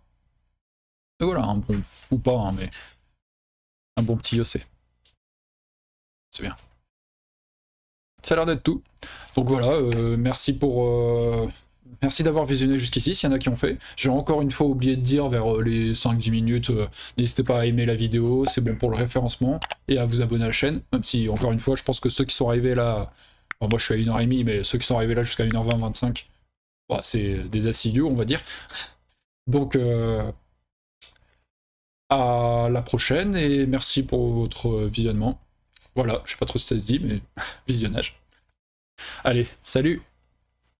Et voilà, un bon, ou pas, hein, mais un bon petit IOC. E c'est bien. Ça a l'air d'être tout. Donc voilà, euh, merci pour. Euh, merci d'avoir visionné jusqu'ici, s'il y en a qui ont fait. J'ai encore une fois oublié de dire vers euh, les 5-10 minutes, n'hésitez pas à aimer la vidéo, c'est bon pour le référencement, et à vous abonner à la chaîne, même si, encore une fois, je pense que ceux qui sont arrivés là, moi je suis à 1h30, mais ceux qui sont arrivés là jusqu'à 1h20, 25, bah, c'est des assidus, on va dire. Donc, à la prochaine, et merci pour votre visionnement. Voilà, je sais pas trop si ça se dit, mais visionnage. Allez, salut